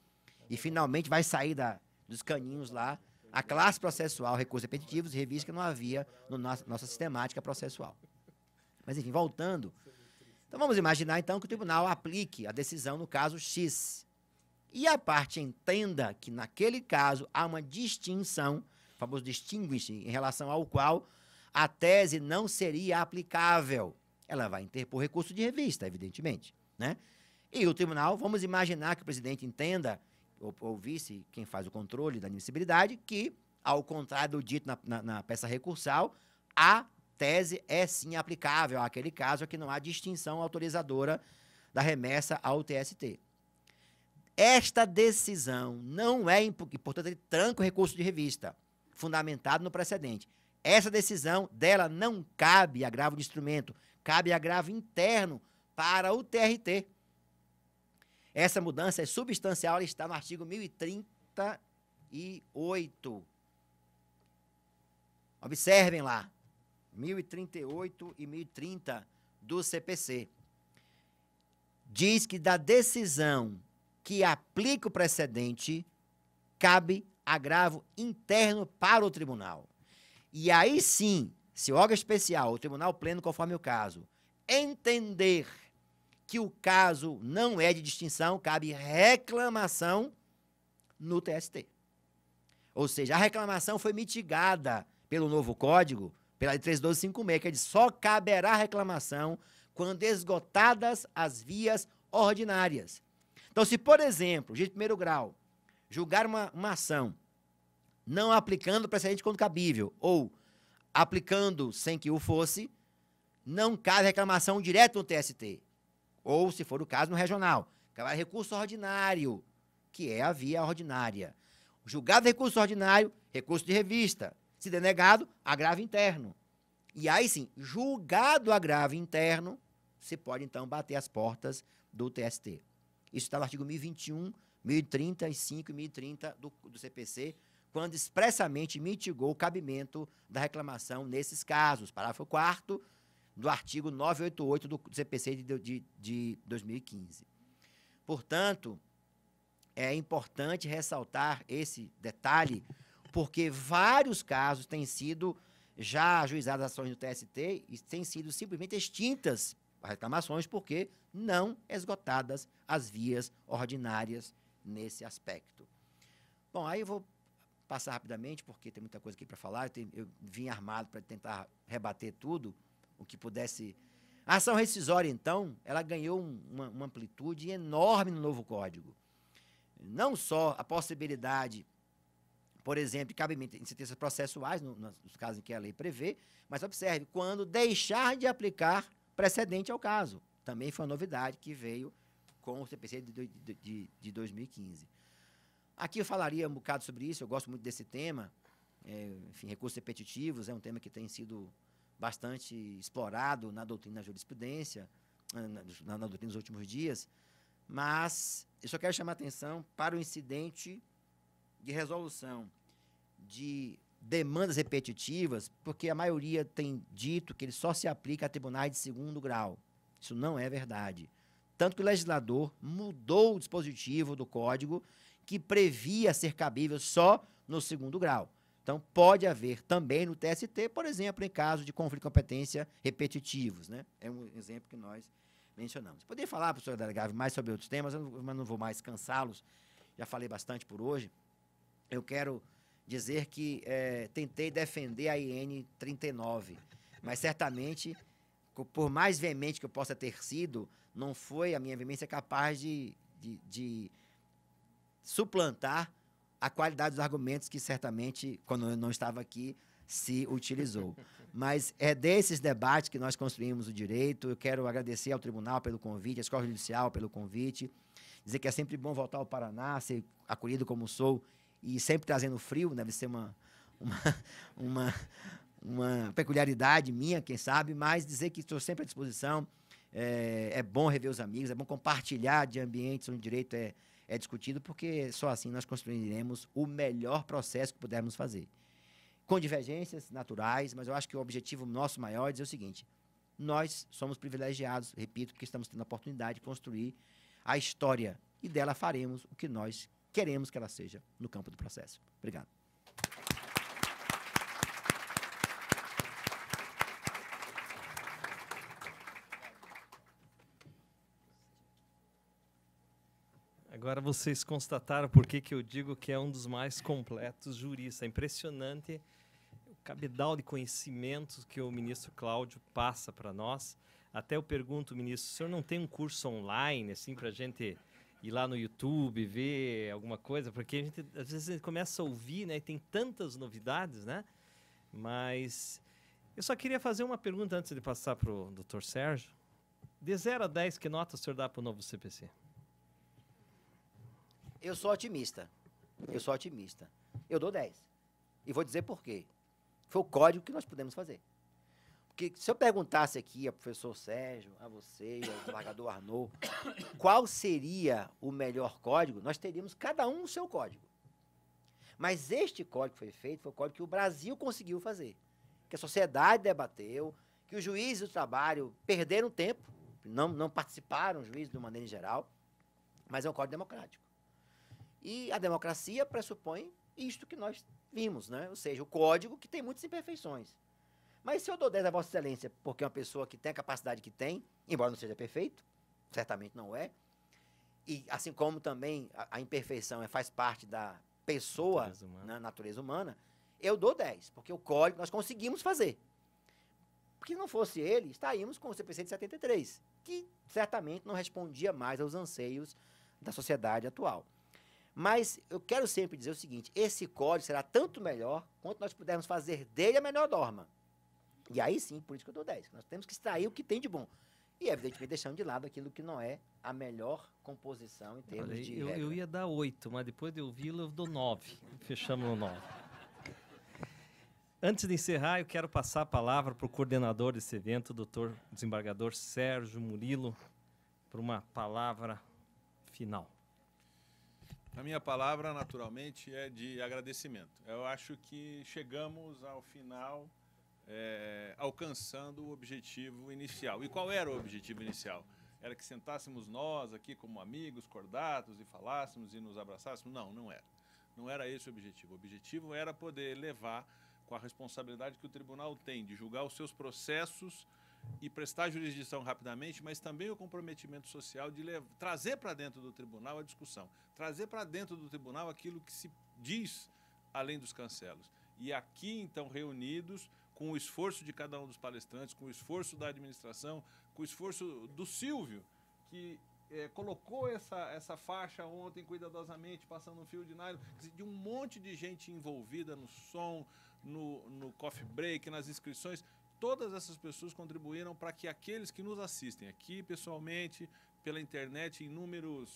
e finalmente vai sair da, dos caninhos lá a classe processual, recursos repetitivos e revista que não havia na no nossa, nossa sistemática processual. Mas enfim, voltando. Então vamos imaginar então que o tribunal aplique a decisão no caso X. E a parte entenda que naquele caso há uma distinção famoso distinguishing, em relação ao qual a tese não seria aplicável. Ela vai interpor recurso de revista, evidentemente. Né? E o tribunal, vamos imaginar que o presidente entenda, ou, ou vice, quem faz o controle da admissibilidade, que, ao contrário do dito na, na, na peça recursal, a tese é sim aplicável àquele caso é que não há distinção autorizadora da remessa ao TST. Esta decisão não é, e portanto ele tranca o recurso de revista fundamentado no precedente. Essa decisão dela não cabe agravo de instrumento, cabe agravo interno para o TRT. Essa mudança é substancial, ela está no artigo 1038. Observem lá, 1038 e 1030 do CPC. Diz que da decisão que aplica o precedente, cabe agravo interno para o tribunal. E aí sim, se o órgão especial, o tribunal pleno, conforme o caso, entender que o caso não é de distinção, cabe reclamação no TST. Ou seja, a reclamação foi mitigada pelo novo código, pela 13256, que é de só caberá reclamação quando esgotadas as vias ordinárias. Então, se, por exemplo, de primeiro grau julgar uma, uma ação não aplicando precedente quando cabível ou aplicando sem que o fosse, não cabe reclamação direta no TST. Ou, se for o caso, no regional. Cabe é recurso ordinário, que é a via ordinária. Julgado recurso ordinário, recurso de revista. Se denegado, agravo interno. E aí sim, julgado agravo interno, se pode então bater as portas do TST. Isso está no artigo 1021 1035 e 1030 do, do CPC, quando expressamente mitigou o cabimento da reclamação nesses casos. Parágrafo 4 do artigo 988 do CPC de, de, de 2015. Portanto, é importante ressaltar esse detalhe, porque vários casos têm sido já ajuizadas ações do TST e têm sido simplesmente extintas as reclamações, porque não esgotadas as vias ordinárias nesse aspecto. Bom, aí eu vou passar rapidamente, porque tem muita coisa aqui para falar. Eu, tenho, eu, vim armado para tentar rebater tudo, o que pudesse. A ação rescisória, então, ela ganhou uma, uma amplitude enorme no novo código. Não só a possibilidade por exemplo, de cabimento em sentenças processuais, no, nos casos em que a lei prevê, mas observe, quando deixar de aplicar precedente ao caso. Também foi uma novidade que veio com o CPC de, de, de 2015. Aqui eu falaria um bocado sobre isso, eu gosto muito desse tema. É, enfim, recursos repetitivos é um tema que tem sido bastante explorado na doutrina na jurisprudência, na, na doutrina dos últimos dias, mas eu só quero chamar a atenção para o incidente de resolução de demandas repetitivas, porque a maioria tem dito que ele só se aplica a tribunais de segundo grau. Isso não é verdade. Tanto que o legislador mudou o dispositivo do código que previa ser cabível só no segundo grau. Então, pode haver também no TST, por exemplo, em caso de conflito de competência repetitivos. Né? É um exemplo que nós mencionamos. Poderia falar, professor Delegado, mais sobre outros temas, mas não vou mais cansá-los. Já falei bastante por hoje. Eu quero dizer que é, tentei defender a IN 39, mas certamente, por mais veemente que eu possa ter sido, não foi a minha vivência capaz de, de, de suplantar a qualidade dos argumentos que certamente, quando eu não estava aqui, se utilizou. Mas é desses debates que nós construímos o direito. Eu quero agradecer ao tribunal pelo convite, à escola judicial pelo convite. Dizer que é sempre bom voltar ao Paraná, ser acolhido como sou e sempre trazendo frio, deve ser uma, uma, uma, uma peculiaridade minha, quem sabe, mas dizer que estou sempre à disposição. É, é bom rever os amigos, é bom compartilhar de ambientes onde o direito é, é discutido, porque só assim nós construiremos o melhor processo que pudermos fazer. Com divergências naturais, mas eu acho que o objetivo nosso maior é dizer o seguinte: nós somos privilegiados, repito, porque estamos tendo a oportunidade de construir a história e dela faremos o que nós queremos que ela seja no campo do processo. Obrigado. Agora vocês constataram por que eu digo que é um dos mais completos juristas. É impressionante o cabedal de conhecimentos que o ministro Cláudio passa para nós. Até eu pergunto, ministro, o senhor não tem um curso online, assim, para a gente ir lá no YouTube, ver alguma coisa? Porque a gente, às vezes, a gente começa a ouvir, né? E tem tantas novidades, né? Mas eu só queria fazer uma pergunta antes de passar para o doutor Sérgio. De 0 a 10, que nota o senhor dá para o novo CPC? eu sou otimista. Eu sou otimista. Eu dou 10. E vou dizer por quê. Foi o código que nós pudemos fazer. Porque se eu perguntasse aqui ao professor Sérgio, a você ao advogado Arnaud, qual seria o melhor código, nós teríamos cada um o seu código. Mas este código que foi feito foi o código que o Brasil conseguiu fazer. Que a sociedade debateu, que os juízes do trabalho perderam tempo, não, não participaram, juízes de uma maneira geral, mas é um código democrático. E a democracia pressupõe isto que nós vimos, né? Ou seja, o código que tem muitas imperfeições. Mas se eu dou 10 a Vossa Excelência porque é uma pessoa que tem a capacidade que tem, embora não seja perfeito, certamente não é, e assim como também a, a imperfeição é, faz parte da pessoa, natureza humana. Né, natureza humana, eu dou 10, porque o código nós conseguimos fazer. Porque se não fosse ele, estaríamos com o CPC de 73, que certamente não respondia mais aos anseios da sociedade atual. Mas eu quero sempre dizer o seguinte: esse código será tanto melhor quanto nós pudermos fazer dele a melhor norma. E aí sim, por isso que eu dou 10. Nós temos que extrair o que tem de bom. E, evidentemente, deixando de lado aquilo que não é a melhor composição em termos Olha, de. Eu, eu ia dar 8, mas depois de ouvi-lo, eu dou 9. Fechamos no 9. Antes de encerrar, eu quero passar a palavra para o coordenador desse evento, o doutor desembargador Sérgio Murilo, para uma palavra final. A minha palavra, naturalmente, é de agradecimento. Eu acho que chegamos ao final é, alcançando o objetivo inicial. E qual era o objetivo inicial? Era que sentássemos nós aqui como amigos, cordatos, e falássemos e nos abraçássemos? Não, não era. Não era esse o objetivo. O objetivo era poder levar, com a responsabilidade que o tribunal tem de julgar os seus processos e prestar jurisdição rapidamente, mas também o comprometimento social de levar, trazer para dentro do tribunal a discussão, trazer para dentro do tribunal aquilo que se diz além dos cancelos. E aqui, então, reunidos, com o esforço de cada um dos palestrantes, com o esforço da administração, com o esforço do Silvio, que é, colocou essa, essa faixa ontem cuidadosamente, passando um fio de nylon, de um monte de gente envolvida no som, no, no coffee break, nas inscrições todas essas pessoas contribuíram para que aqueles que nos assistem aqui pessoalmente, pela internet, em números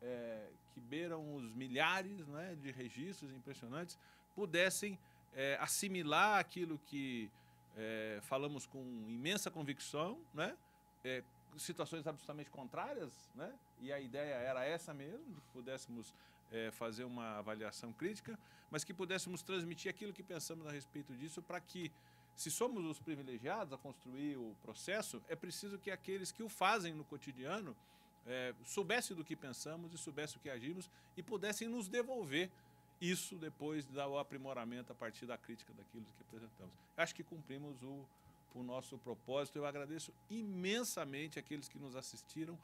é, que beiram os milhares né, de registros impressionantes, pudessem é, assimilar aquilo que é, falamos com imensa convicção, né? É, situações absolutamente contrárias, né? e a ideia era essa mesmo, que pudéssemos é, fazer uma avaliação crítica, mas que pudéssemos transmitir aquilo que pensamos a respeito disso para que se somos os privilegiados a construir o processo, é preciso que aqueles que o fazem no cotidiano é, soubessem do que pensamos e soubessem o que agimos e pudessem nos devolver isso depois do aprimoramento a partir da crítica daquilo que apresentamos. Acho que cumprimos o, o nosso propósito. Eu agradeço imensamente aqueles que nos assistiram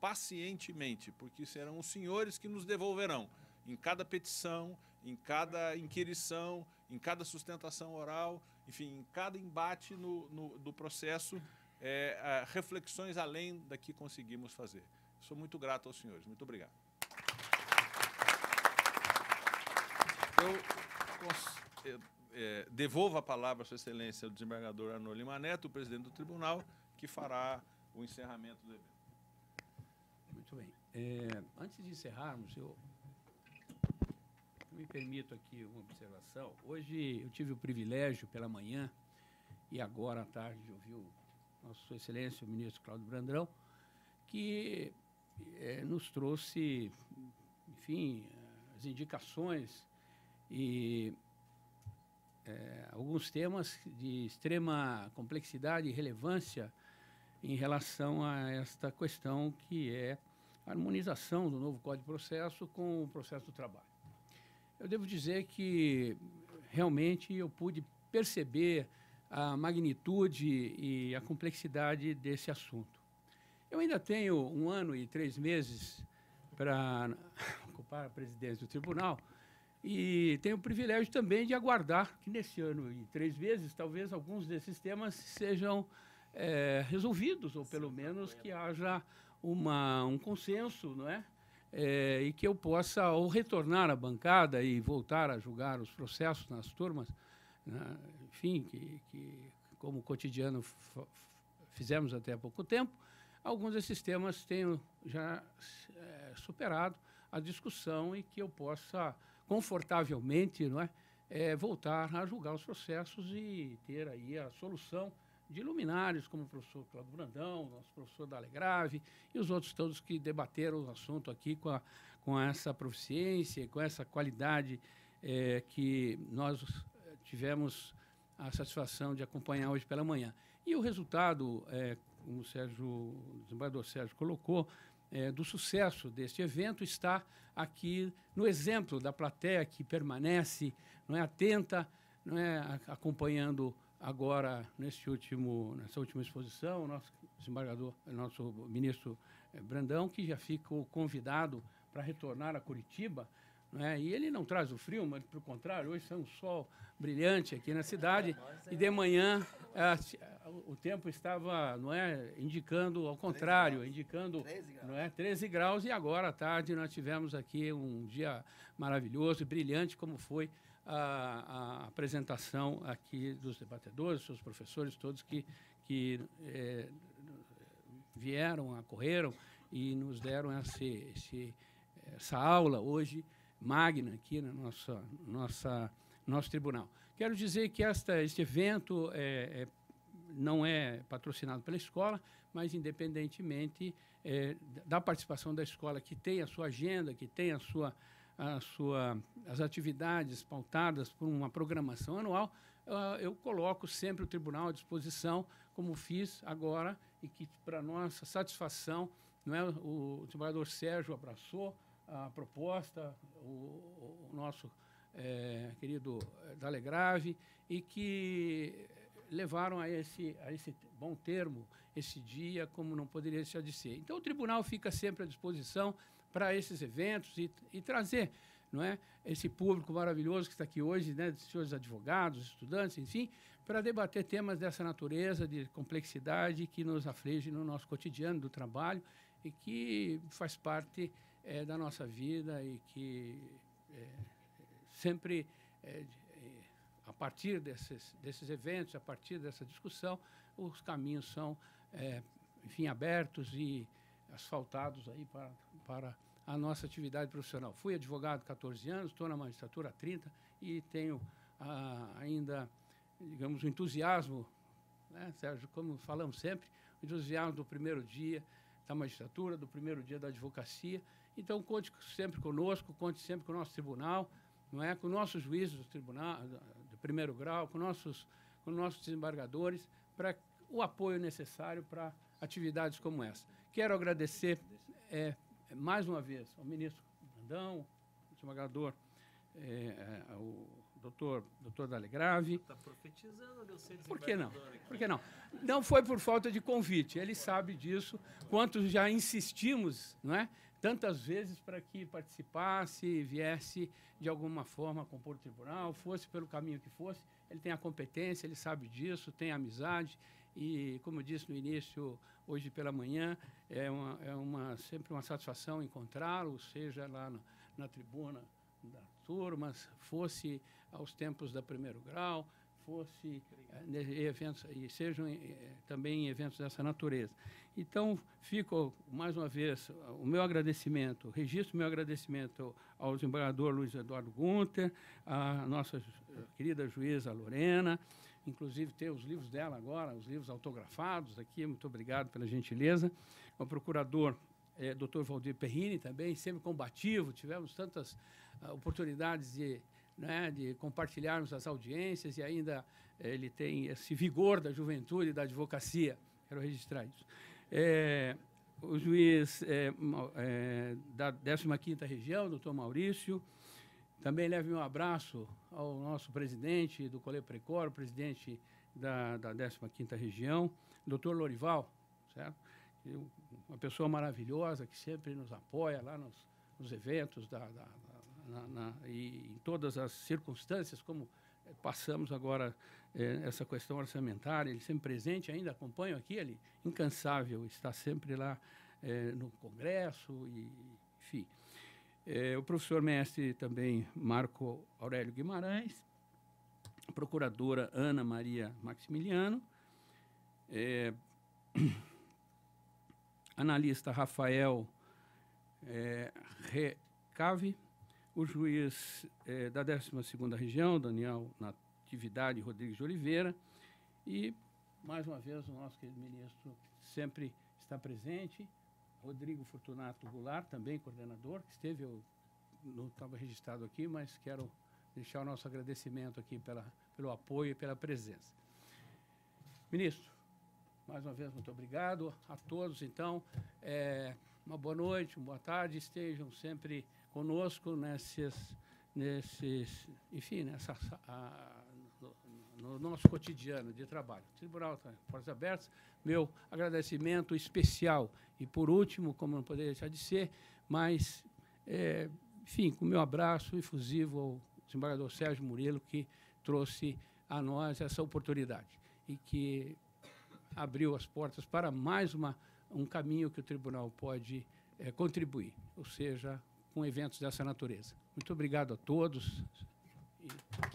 pacientemente, porque serão os senhores que nos devolverão em cada petição, em cada inquirição, em cada sustentação oral, enfim, em cada embate no, no do processo, é, reflexões além da que conseguimos fazer. Sou muito grato aos senhores. Muito obrigado. Eu é, é, devolvo a palavra à Sua Excelência, o desembargador Arnoldo Lima Neto, presidente do tribunal, que fará o encerramento do evento. Muito bem. É, antes de encerrarmos, eu me permito aqui uma observação. Hoje eu tive o privilégio pela manhã e agora à tarde de ouvir o nosso excelência, o ministro Cláudio Brandão, que é, nos trouxe, enfim, as indicações e é, alguns temas de extrema complexidade e relevância em relação a esta questão que é a harmonização do novo Código de Processo com o processo do trabalho eu devo dizer que realmente eu pude perceber a magnitude e a complexidade desse assunto. Eu ainda tenho um ano e três meses para ocupar a presidência do tribunal e tenho o privilégio também de aguardar que nesse ano e três meses talvez alguns desses temas sejam é, resolvidos ou pelo menos que haja uma, um consenso, não é? é, e que eu possa, ao retornar à bancada e voltar a julgar os processos nas turmas, né, enfim, que, que como cotidiano fizemos até há pouco tempo, alguns desses temas tenham já é, superado a discussão e que eu possa confortavelmente não é, é, voltar a julgar os processos e ter aí a solução de luminários como o professor Cláudio Brandão, nosso professor Dale Grave e os outros todos que debateram o assunto aqui com, a, com essa proficiência, com essa qualidade é, que nós é, tivemos a satisfação de acompanhar hoje pela manhã. E o resultado, é, como o, Sérgio, o desembargador Sérgio colocou, é, do sucesso deste evento está aqui no exemplo da plateia que permanece não é, atenta, não é, acompanhando Agora, nesse último, nessa última exposição, nosso desembargador, nosso ministro eh, Brandão, que já ficou convidado para retornar a Curitiba, né E ele não traz o frio, mas, pelo contrário, hoje tem um sol brilhante aqui na cidade. É, é. E de manhã a, o tempo estava não é, indicando ao contrário, indicando Não é, 13 graus. E agora à tarde nós tivemos aqui um dia maravilhoso e brilhante, como foi a, a apresentação aqui dos debatedores, seus professores, todos que, que é, vieram, acorreram e nos deram essa, essa aula hoje magna aqui na nossa, nossa, nosso tribunal. Quero dizer que esta, este evento é, é, não é patrocinado pela escola, mas independentemente é, da participação da escola, que tem a sua agenda, que tem a sua a sua, as atividades pautadas por uma programação anual, eu coloco sempre o tribunal à disposição, como fiz agora, e que, para nossa satisfação, não é, o, o Sérgio abraçou a proposta, o, o nosso é, querido eh, Dalegrave, e que levaram a esse, a esse bom termo, esse dia, como não poderia deixar de ser. Então, o tribunal fica sempre à disposição para esses eventos e, e, trazer não é, esse público maravilhoso que está aqui hoje, né, senhores advogados, estudantes, enfim, para debater temas dessa natureza, de complexidade que nos aflige no nosso cotidiano do trabalho e que faz parte é, da nossa vida e que é, sempre, é, a partir desses, desses eventos, a partir dessa discussão, os caminhos são, enfim, abertos e asfaltados aí para, para a nossa atividade profissional. Fui advogado 14 anos, estou na magistratura há 30 e tenho ah, ainda, digamos, o um entusiasmo, né, Sérgio, como falamos sempre, o entusiasmo do primeiro dia da magistratura, do primeiro dia da advocacia. Então, conte sempre conosco, conte sempre com o nosso tribunal, não é? com nossos juízes do tribunal, de primeiro grau, com nossos, com nossos desembargadores, para o apoio necessário para atividades como essa. Quero agradecer é, é, mais uma vez, ao ministro Brandão, o desembargador, é, é, o doutor, doutor Dalegrave. Está profetizando, deu ser Por que não? Por que não? Não foi por falta de convite, ele sabe disso, quanto já insistimos, não é? Tantas vezes para que participasse, viesse de alguma forma compor o tribunal, fosse pelo caminho que fosse, ele tem a competência, ele sabe disso, tem amizade, e, como eu disse no início, hoje pela manhã, é, uma, é uma, sempre uma satisfação encontrá-lo, seja lá no, na tribuna da turma, fosse aos tempos da primeiro grau, fosse eh, eventos e sejam eh, também eventos dessa natureza. Então, fico mais uma vez o meu agradecimento, registro meu agradecimento ao desembargador Luiz Eduardo Gunter, à nossa eh, querida juíza Lorena, inclusive ter os livros dela agora, os livros autografados aqui. Muito obrigado pela gentileza. O procurador é, Dr. Valdir Perrini também, sempre combativo. Tivemos tantas uh, oportunidades de, né, de compartilharmos as audiências e ainda eh, ele tem esse vigor da juventude e da advocacia. Quero registrar isso. É, o juiz é, é da 15ª Região, doutor Maurício, também leve um abraço ao nosso presidente do Colê Precor, presidente da, da 15ª Região, doutor Lorival, certo? É uma pessoa maravilhosa que sempre nos apoia lá nos, nos eventos da, da, da na, na, e em todas as circunstâncias, como eh, passamos agora eh, essa questão orçamentária, ele sempre presente, ainda acompanho aqui, ele incansável, está sempre lá eh, no Congresso, e, enfim. É, o professor mestre também Marco Aurélio Guimarães, a procuradora Ana Maria Maximiliano, é, analista Rafael é, Recave, o juiz é, da 12ª Região, Daniel Natividade Rodrigues de Oliveira, e, mais uma vez, o nosso querido ministro sempre está presente, Rodrigo Fortunato Goulart, também coordenador, que esteve, eu não estava registrado aqui, mas quero deixar o nosso agradecimento aqui pela, pelo apoio e pela presença. Ministro, mais uma vez, muito obrigado a todos. Então, é, uma boa noite, uma boa tarde. Estejam sempre conosco nesses, nesses enfim, nessa a, no nosso cotidiano de trabalho. Tribunal está portas abertas. Meu agradecimento especial. E, por último, como não poderia deixar de ser, mas, é, enfim, com meu abraço efusivo ao desembargador Sérgio Murilo, que trouxe a nós essa oportunidade e que abriu as portas para mais uma, um caminho que o tribunal pode é, contribuir, ou seja, com eventos dessa natureza. Muito obrigado a todos. E...